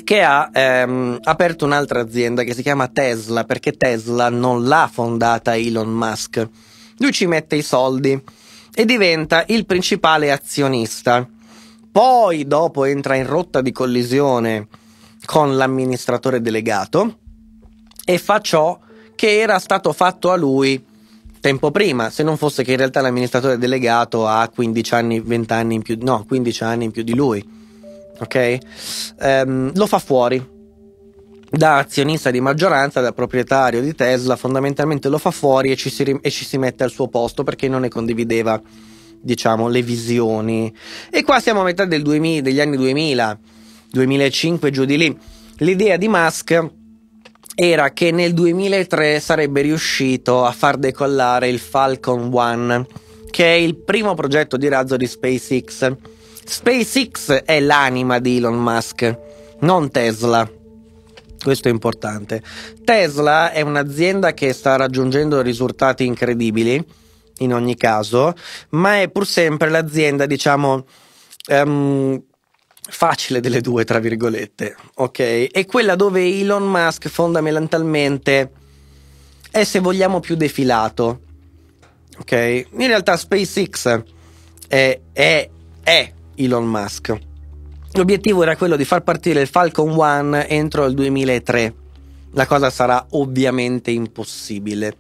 che ha ehm, aperto un'altra azienda che si chiama Tesla, perché Tesla non l'ha fondata Elon Musk. Lui ci mette i soldi e diventa il principale azionista. Poi dopo entra in rotta di collisione con l'amministratore delegato e fa ciò che era stato fatto a lui tempo prima, se non fosse che in realtà l'amministratore delegato ha 15 anni, 20 anni in più, no, 15 anni in più di lui, ok? Um, lo fa fuori da azionista di maggioranza, da proprietario di Tesla, fondamentalmente lo fa fuori e ci si, e ci si mette al suo posto perché non ne condivideva, diciamo, le visioni. E qua siamo a metà 2000, degli anni 2000 2005 giù di lì. L'idea di Musk era che nel 2003 sarebbe riuscito a far decollare il Falcon 1, che è il primo progetto di razzo di SpaceX. SpaceX è l'anima di Elon Musk, non Tesla. Questo è importante. Tesla è un'azienda che sta raggiungendo risultati incredibili, in ogni caso, ma è pur sempre l'azienda, diciamo, um, facile delle due, tra virgolette, ok? È quella dove Elon Musk fondamentalmente è, se vogliamo, più defilato, ok? In realtà SpaceX è, è, è Elon Musk. L'obiettivo era quello di far partire il Falcon 1 entro il 2003. La cosa sarà ovviamente impossibile.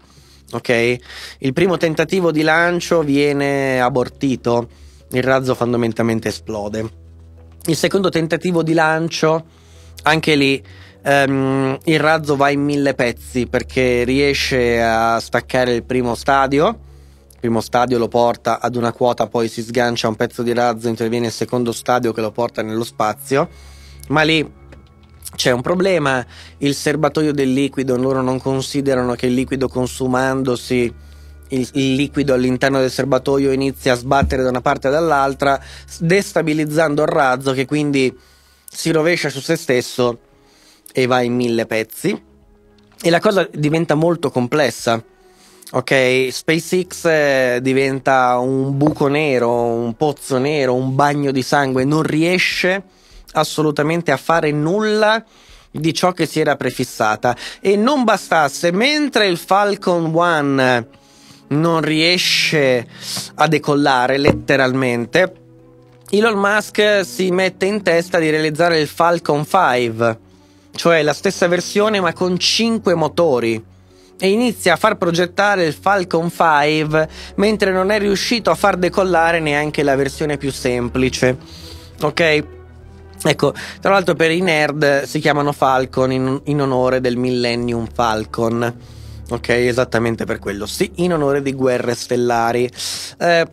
Ok? Il primo tentativo di lancio viene abortito, il razzo fondamentalmente esplode. Il secondo tentativo di lancio, anche lì ehm, il razzo va in mille pezzi perché riesce a staccare il primo stadio. Il primo stadio lo porta ad una quota, poi si sgancia un pezzo di razzo, interviene il secondo stadio che lo porta nello spazio. Ma lì c'è un problema, il serbatoio del liquido, loro non considerano che il liquido consumandosi il, il liquido all'interno del serbatoio inizia a sbattere da una parte e dall'altra, destabilizzando il razzo che quindi si rovescia su se stesso e va in mille pezzi. E la cosa diventa molto complessa. Ok, SpaceX eh, diventa un buco nero, un pozzo nero, un bagno di sangue, non riesce assolutamente a fare nulla di ciò che si era prefissata. E non bastasse, mentre il Falcon 1 non riesce a decollare letteralmente, Elon Musk si mette in testa di realizzare il Falcon 5, cioè la stessa versione ma con 5 motori e inizia a far progettare il Falcon 5 mentre non è riuscito a far decollare neanche la versione più semplice. Ok? Ecco, tra l'altro per i nerd si chiamano Falcon in, in onore del Millennium Falcon. Ok, esattamente per quello. Sì, in onore di guerre stellari. Eh,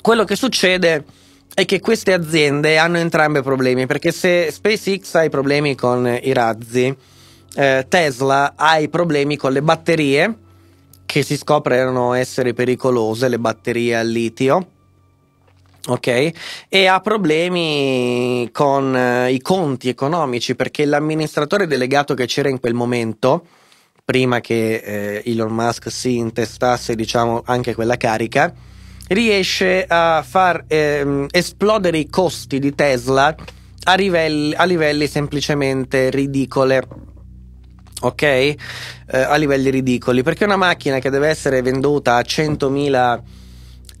quello che succede è che queste aziende hanno entrambe problemi, perché se SpaceX ha i problemi con i razzi, eh, Tesla ha i problemi con le batterie, che si scoprono essere pericolose, le batterie al litio. Ok? E ha problemi con eh, i conti economici perché l'amministratore delegato che c'era in quel momento, prima che eh, Elon Musk si intestasse diciamo, anche quella carica, riesce a far ehm, esplodere i costi di Tesla a livelli, a livelli semplicemente ridicole. Ok? Eh, a livelli ridicoli, perché una macchina che deve essere venduta a 100.000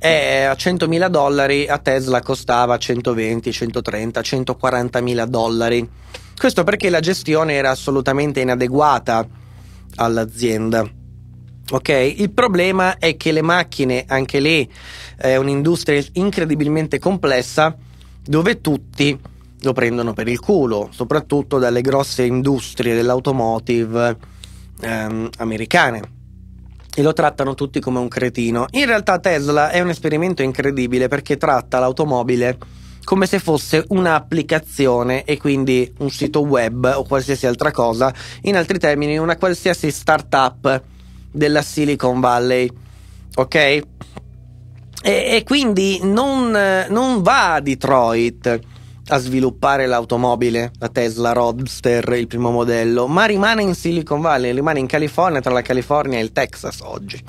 e eh, a 100.000 dollari a Tesla costava 120, 130, 140.000 dollari. Questo perché la gestione era assolutamente inadeguata all'azienda. Ok, il problema è che le macchine, anche lì è un'industria incredibilmente complessa dove tutti lo prendono per il culo, soprattutto dalle grosse industrie dell'automotive ehm, americane e lo trattano tutti come un cretino. In realtà Tesla è un esperimento incredibile perché tratta l'automobile come se fosse un'applicazione e quindi un sito web o qualsiasi altra cosa, in altri termini una qualsiasi startup della Silicon Valley, ok? E, e quindi non, non va a Detroit a sviluppare l'automobile, la Tesla Roadster, il primo modello, ma rimane in Silicon Valley, rimane in California, tra la California e il Texas oggi.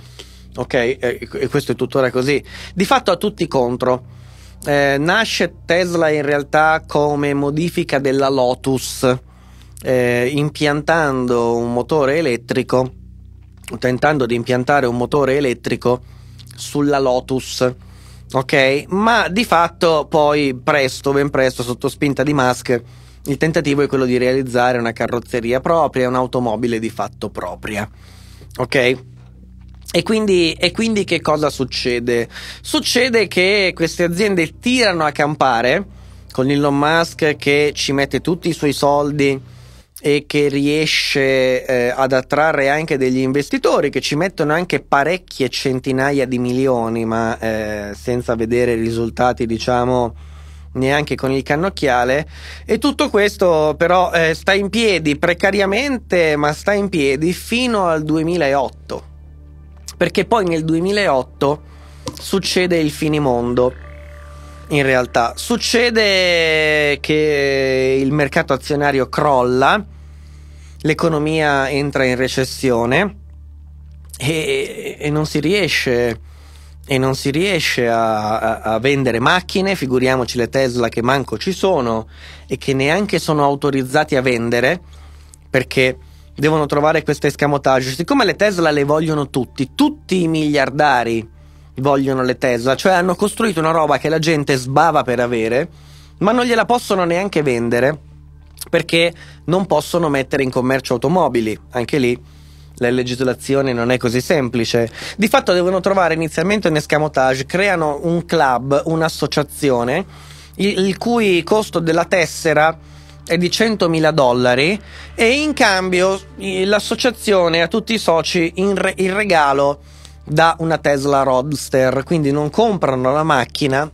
Ok? E questo è tuttora così. Di fatto ha tutti contro eh, nasce Tesla in realtà come modifica della Lotus, eh, impiantando un motore elettrico, tentando di impiantare un motore elettrico sulla Lotus. Ok, ma di fatto poi presto, ben presto, sotto spinta di Musk, il tentativo è quello di realizzare una carrozzeria propria, un'automobile di fatto propria. Ok? E quindi, e quindi, che cosa succede? Succede che queste aziende tirano a campare con Elon Musk che ci mette tutti i suoi soldi e che riesce eh, ad attrarre anche degli investitori che ci mettono anche parecchie centinaia di milioni, ma eh, senza vedere risultati, diciamo, neanche con il cannocchiale e tutto questo però eh, sta in piedi precariamente, ma sta in piedi fino al 2008 perché poi nel 2008 succede il finimondo. In realtà succede che il mercato azionario crolla, l'economia entra in recessione e, e non si riesce e non si riesce a, a, a, vendere macchine, figuriamoci le Tesla che manco ci sono e che neanche sono autorizzati a vendere perché devono trovare questo escamotage. Siccome le Tesla le vogliono tutti, tutti i miliardari vogliono le Tesla, cioè hanno costruito una roba che la gente sbava per avere, ma non gliela possono neanche vendere perché non possono mettere in commercio automobili. Anche lì la legislazione non è così semplice. Di fatto devono trovare inizialmente un escamotage, creano un club, un'associazione, il, il cui costo della tessera è di 100.000 dollari e in cambio l'associazione a tutti i soci re- il regalo da una Tesla Roadster, quindi non comprano la macchina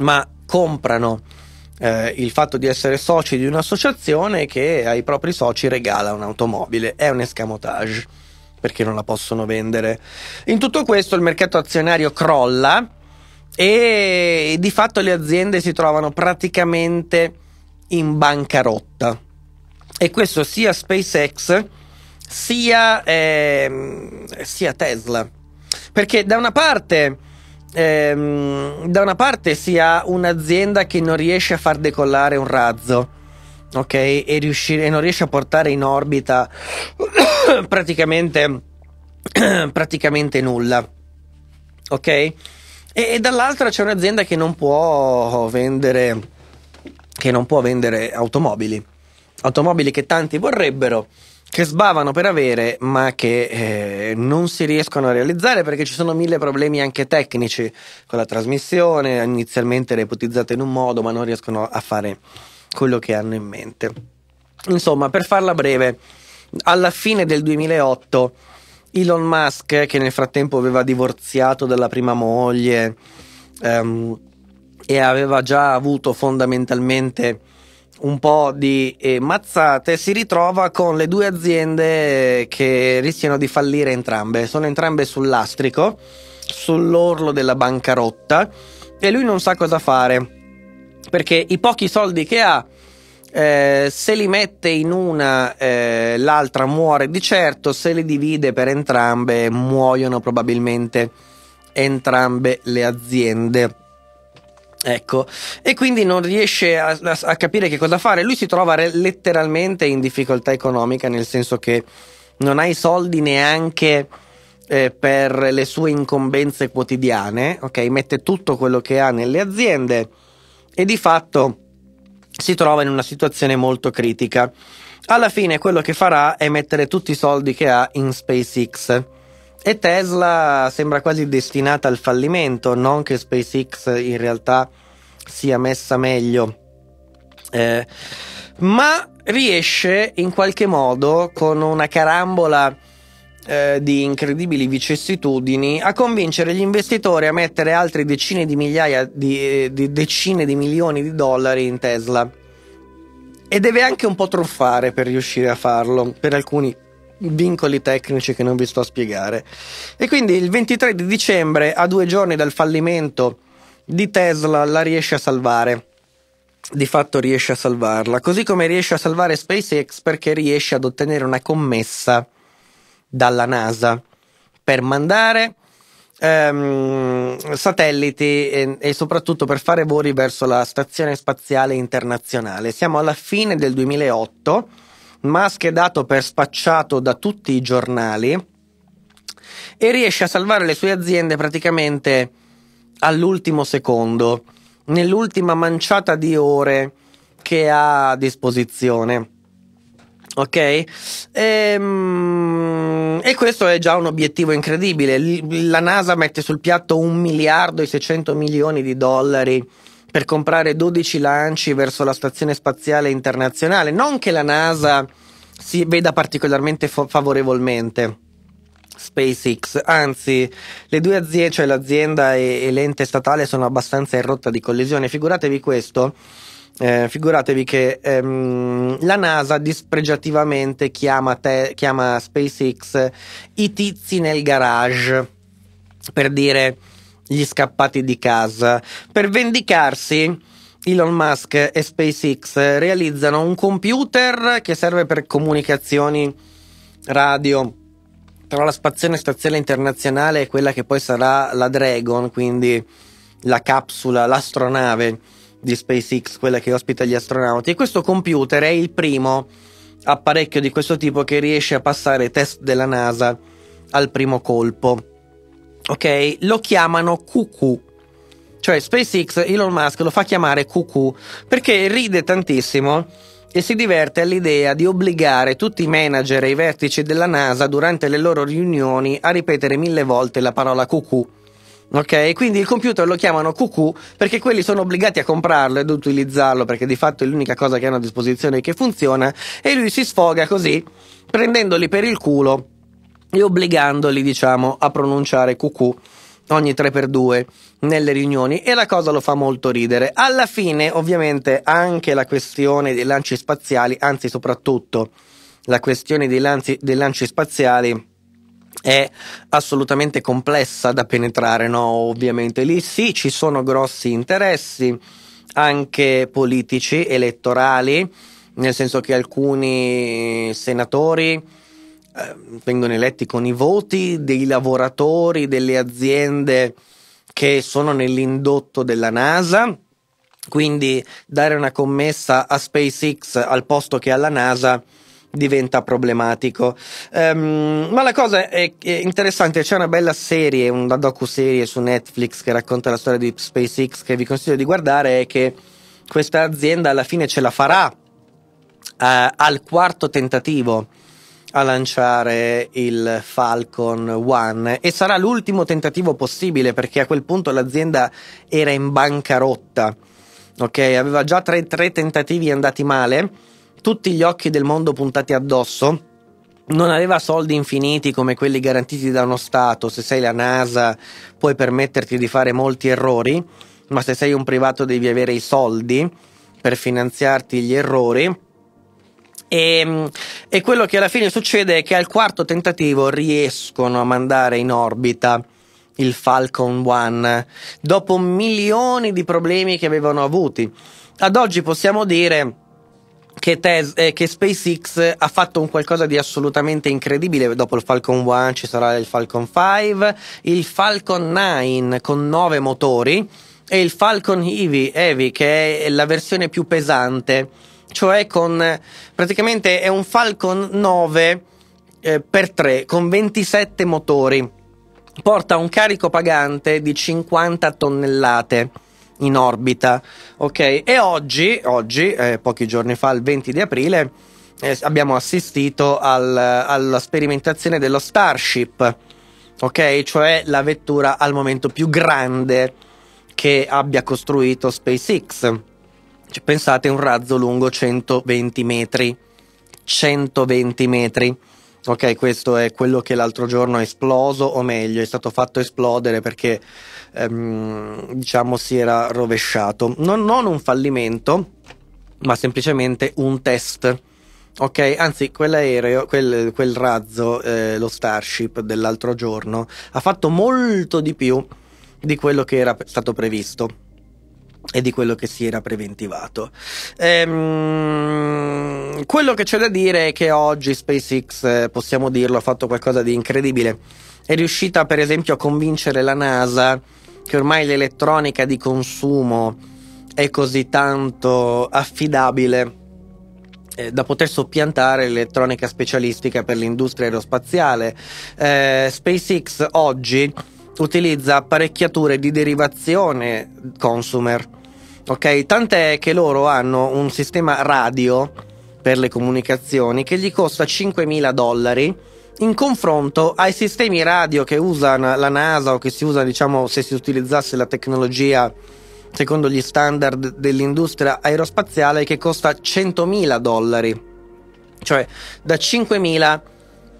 ma comprano eh, il fatto di essere soci di un'associazione che ai propri soci regala un'automobile, è un escamotage perché non la possono vendere. In tutto questo il mercato azionario crolla e di fatto le aziende si trovano praticamente in bancarotta. E questo sia SpaceX sia, eh, sia Tesla. Perché da una parte ehm, da una parte si ha un'azienda che non riesce a far decollare un razzo, ok? E, riuscire, e non riesce a portare in orbita praticamente, praticamente, nulla, ok? E, e dall'altra c'è un'azienda che non può vendere che non può vendere automobili. Automobili che tanti vorrebbero, che sbavano per avere, ma che eh, non si riescono a realizzare perché ci sono mille problemi anche tecnici con la trasmissione, inizialmente reputizzate in un modo, ma non riescono a fare quello che hanno in mente. Insomma, per farla breve, alla fine del 2008 Elon Musk, che nel frattempo aveva divorziato dalla prima moglie, ehm, e aveva già avuto fondamentalmente un po' di eh, mazzate, si ritrova con le due aziende che rischiano di fallire entrambe. Sono entrambe sull'astrico, sull'orlo della bancarotta e lui non sa cosa fare perché i pochi soldi che ha eh, se li mette in una, eh, l'altra muore di certo, se li divide per entrambe muoiono probabilmente entrambe le aziende. Ecco, e quindi non riesce a, a, capire che cosa fare. Lui si trova letteralmente in difficoltà economica, nel senso che non ha i soldi neanche eh, per le sue incombenze quotidiane, ok? Mette tutto quello che ha nelle aziende e di fatto si trova in una situazione molto critica. Alla fine quello che farà è mettere tutti i soldi che ha in SpaceX e Tesla sembra quasi destinata al fallimento, non che SpaceX in realtà sia messa meglio. Eh, ma riesce in qualche modo con una carambola eh, di incredibili vicissitudini a convincere gli investitori a mettere altre decine di migliaia di, eh, di, decine di milioni di dollari in Tesla e deve anche un po' truffare per riuscire a farlo per alcuni vincoli tecnici che non vi sto a spiegare. E quindi il 23 di dicembre, a due giorni dal fallimento di Tesla, la riesce a salvare. Di fatto riesce a salvarla, così come riesce a salvare SpaceX perché riesce ad ottenere una commessa dalla NASA per mandare ehm, satelliti e, e soprattutto per fare voli verso la Stazione Spaziale Internazionale. Siamo alla fine del 2008 Musk è dato per spacciato da tutti i giornali e riesce a salvare le sue aziende praticamente all'ultimo secondo, nell'ultima manciata di ore che ha a disposizione. Ok? Ehm, e, questo è già un obiettivo incredibile. La NASA mette sul piatto un miliardo e 600 milioni di dollari per comprare 12 lanci verso la Stazione Spaziale Internazionale. Non che la NASA si veda particolarmente fo- favorevolmente. SpaceX, anzi le due aziende, cioè l'azienda e, e l'ente statale sono abbastanza in rotta di collisione, figuratevi questo, eh, figuratevi che ehm, la NASA dispregiativamente chiama, te, chiama SpaceX i tizi nel garage per dire gli scappati di casa. Per vendicarsi, Elon Musk e SpaceX realizzano un computer che serve per comunicazioni radio tra la spazione stazione internazionale e quella che poi sarà la Dragon, quindi la capsula, l'astronave di SpaceX, quella che ospita gli astronauti. E questo computer è il primo apparecchio di questo tipo che riesce a passare test della NASA al primo colpo ok, lo chiamano QQ. Cioè SpaceX Elon Musk lo fa chiamare QQ perché ride tantissimo e si diverte all'idea di obbligare tutti i manager e i vertici della NASA durante le loro riunioni a ripetere mille volte la parola QQ. Ok, quindi il computer lo chiamano QQ perché quelli sono obbligati a comprarlo ed utilizzarlo perché di fatto è l'unica cosa che hanno a disposizione che funziona e lui si sfoga così prendendoli per il culo e obbligandoli, diciamo, a pronunciare cucù ogni 3x2 nelle riunioni e la cosa lo fa molto ridere. Alla fine, ovviamente, anche la questione dei lanci spaziali, anzi soprattutto la questione dei lanci, dei lanci spaziali è assolutamente complessa da penetrare, no? Ovviamente lì sì, ci sono grossi interessi anche politici, elettorali, nel senso che alcuni senatori Ehm, vengono eletti con i voti dei lavoratori delle aziende che sono nell'indotto della NASA. Quindi dare una commessa a SpaceX al posto che alla NASA diventa problematico. Um, ma la cosa è, è, interessante, c'è una bella serie, una docu-serie su Netflix che racconta la storia di SpaceX che vi consiglio di guardare è che questa azienda alla fine ce la farà uh, al quarto tentativo a lanciare il Falcon 1 e sarà l'ultimo tentativo possibile perché a quel punto l'azienda era in bancarotta. Ok, aveva già tre, tre tentativi andati male, tutti gli occhi del mondo puntati addosso. Non aveva soldi infiniti come quelli garantiti da uno Stato. Se sei la NASA puoi permetterti di fare molti errori, ma se sei un privato devi avere i soldi per finanziarti gli errori e, mm, e, quello che alla fine succede è che al quarto tentativo riescono a mandare in orbita il Falcon 1 dopo milioni di problemi che avevano avuti. Ad oggi possiamo dire che, Tes- eh, che SpaceX ha fatto un qualcosa di assolutamente incredibile. Dopo il Falcon 1 ci sarà il Falcon 5, il Falcon 9 con 9 motori e il Falcon Heavy, Heavy che è la versione più pesante cioè con praticamente è un Falcon 9 eh, per 3 con 27 motori. Porta un carico pagante di 50 tonnellate in orbita, ok? E oggi, oggi eh, pochi giorni fa, il 20 di aprile, eh, abbiamo assistito al, alla sperimentazione dello Starship, ok? Cioè la vettura al momento più grande che abbia costruito SpaceX pensate un razzo lungo 120 metri. 120 metri. Ok, questo è quello che l'altro giorno è esploso, o meglio, è stato fatto esplodere perché ehm, diciamo si era rovesciato. Non, non, un fallimento, ma semplicemente un test. Ok, anzi, quell'aereo, quel, quel razzo, eh, lo Starship dell'altro giorno, ha fatto molto di più di quello che era stato previsto e di quello che si era preventivato. Ehm, quello che c'è da dire è che oggi SpaceX, eh, possiamo dirlo, ha fatto qualcosa di incredibile. È riuscita per esempio a convincere la NASA che ormai l'elettronica di consumo è così tanto affidabile eh, da poter soppiantare l'elettronica specialistica per l'industria aerospaziale. Eh, SpaceX oggi utilizza apparecchiature di derivazione consumer. Ok, tant'è che loro hanno un sistema radio per le comunicazioni che gli costa 5.000 dollari in confronto ai sistemi radio che usa la NASA o che si usa, diciamo, se si utilizzasse la tecnologia secondo gli standard dell'industria aerospaziale che costa 100.000 dollari. Cioè da 5.000 a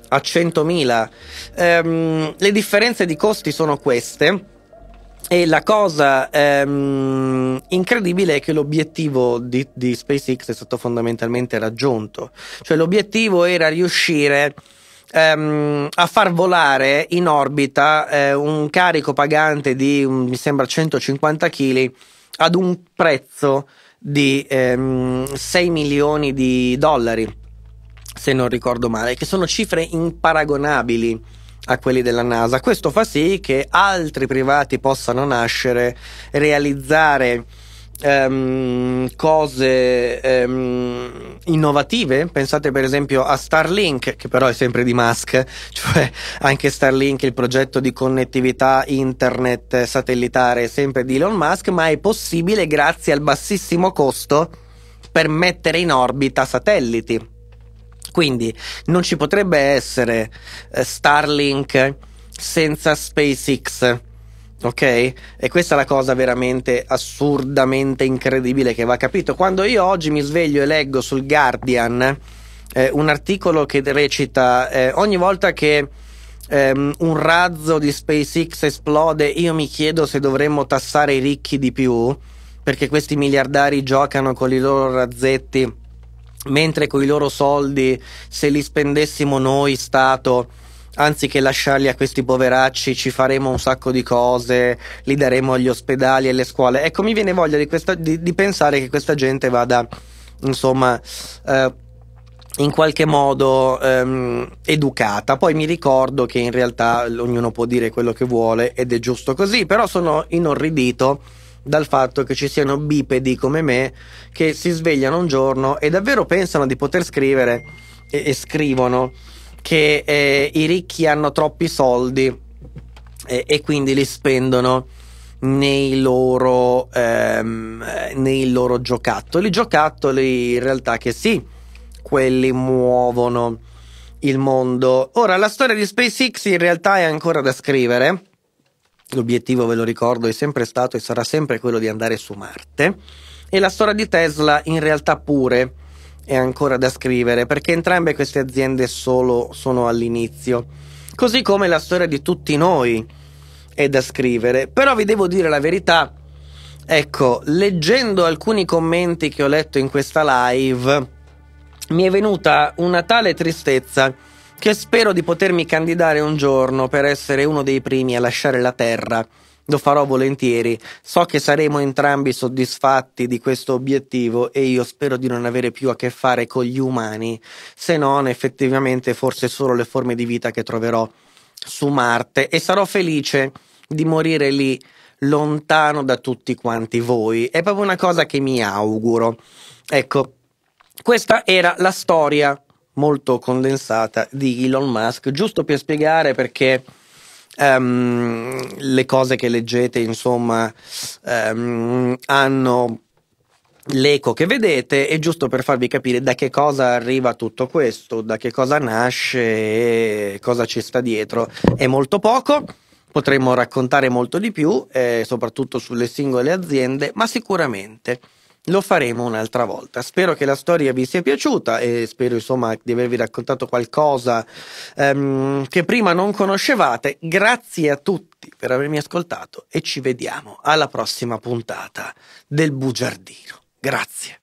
a 100.000. Ehm, le differenze di costi sono queste. E la cosa ehm, incredibile è che l'obiettivo di, di, SpaceX è stato fondamentalmente raggiunto. Cioè l'obiettivo era riuscire ehm, a far volare in orbita eh, un carico pagante di, un, mm, mi sembra, 150 kg ad un prezzo di ehm, 6 milioni di dollari se non ricordo male, che sono cifre imparagonabili a quelli della NASA. Questo fa sì che altri privati possano nascere, realizzare Um, cose um, innovative. Pensate per esempio a Starlink, che però è sempre di Musk, cioè anche Starlink, il progetto di connettività internet satellitare, è sempre di Elon Musk, ma è possibile grazie al bassissimo costo per mettere in orbita satelliti. Quindi non ci potrebbe essere eh, Starlink senza SpaceX. Ok? E questa è la cosa veramente assurdamente incredibile che va capito. Quando io oggi mi sveglio e leggo sul Guardian eh, un articolo che recita eh, ogni volta che Um, un razzo di SpaceX esplode, io mi chiedo se dovremmo tassare i ricchi di più, perché questi miliardari giocano con i loro razzetti mentre con i loro soldi se li spendessimo noi Stato anziché lasciarli a questi poveracci ci faremo un sacco di cose li daremo agli ospedali e alle scuole ecco mi viene voglia di, questa, di, di pensare che questa gente vada insomma eh, in qualche modo ehm, educata. Poi mi ricordo che in realtà ognuno può dire quello che vuole ed è giusto così, però sono inorridito dal fatto che ci siano bipedi come me che si svegliano un giorno e davvero pensano di poter scrivere e, e scrivono che eh, i ricchi hanno troppi soldi e, e quindi li spendono nei loro, ehm, nei loro giocattoli. Giocattoli in realtà che sì, quelli muovono il mondo. Ora, la storia di SpaceX in realtà è ancora da scrivere l'obiettivo ve lo ricordo è sempre stato e sarà sempre quello di andare su Marte e la storia di Tesla in realtà pure è ancora da scrivere perché entrambe queste aziende solo sono all'inizio così come la storia di tutti noi è da scrivere però vi devo dire la verità ecco leggendo alcuni commenti che ho letto in questa live mi è venuta una tale tristezza che spero di potermi candidare un giorno per essere uno dei primi a lasciare la Terra. Lo farò volentieri, so che saremo entrambi soddisfatti di questo obiettivo e io spero di non avere più a che fare con gli umani, se non effettivamente forse solo le forme di vita che troverò su Marte e sarò felice di morire lì lontano da tutti quanti voi. È proprio una cosa che mi auguro. Ecco, questa era la storia molto condensata di Elon Musk, giusto per spiegare perché um, le cose che leggete, insomma, um, hanno l'eco che vedete e giusto per farvi capire da che cosa arriva tutto questo, da che cosa nasce e cosa ci sta dietro. È molto poco, potremmo raccontare molto di più, eh, soprattutto sulle singole aziende, ma sicuramente lo faremo un'altra volta. Spero che la storia vi sia piaciuta e spero insomma di avervi raccontato qualcosa ehm, che prima non conoscevate. Grazie a tutti per avermi ascoltato e ci vediamo alla prossima puntata del Bugiardino. Grazie.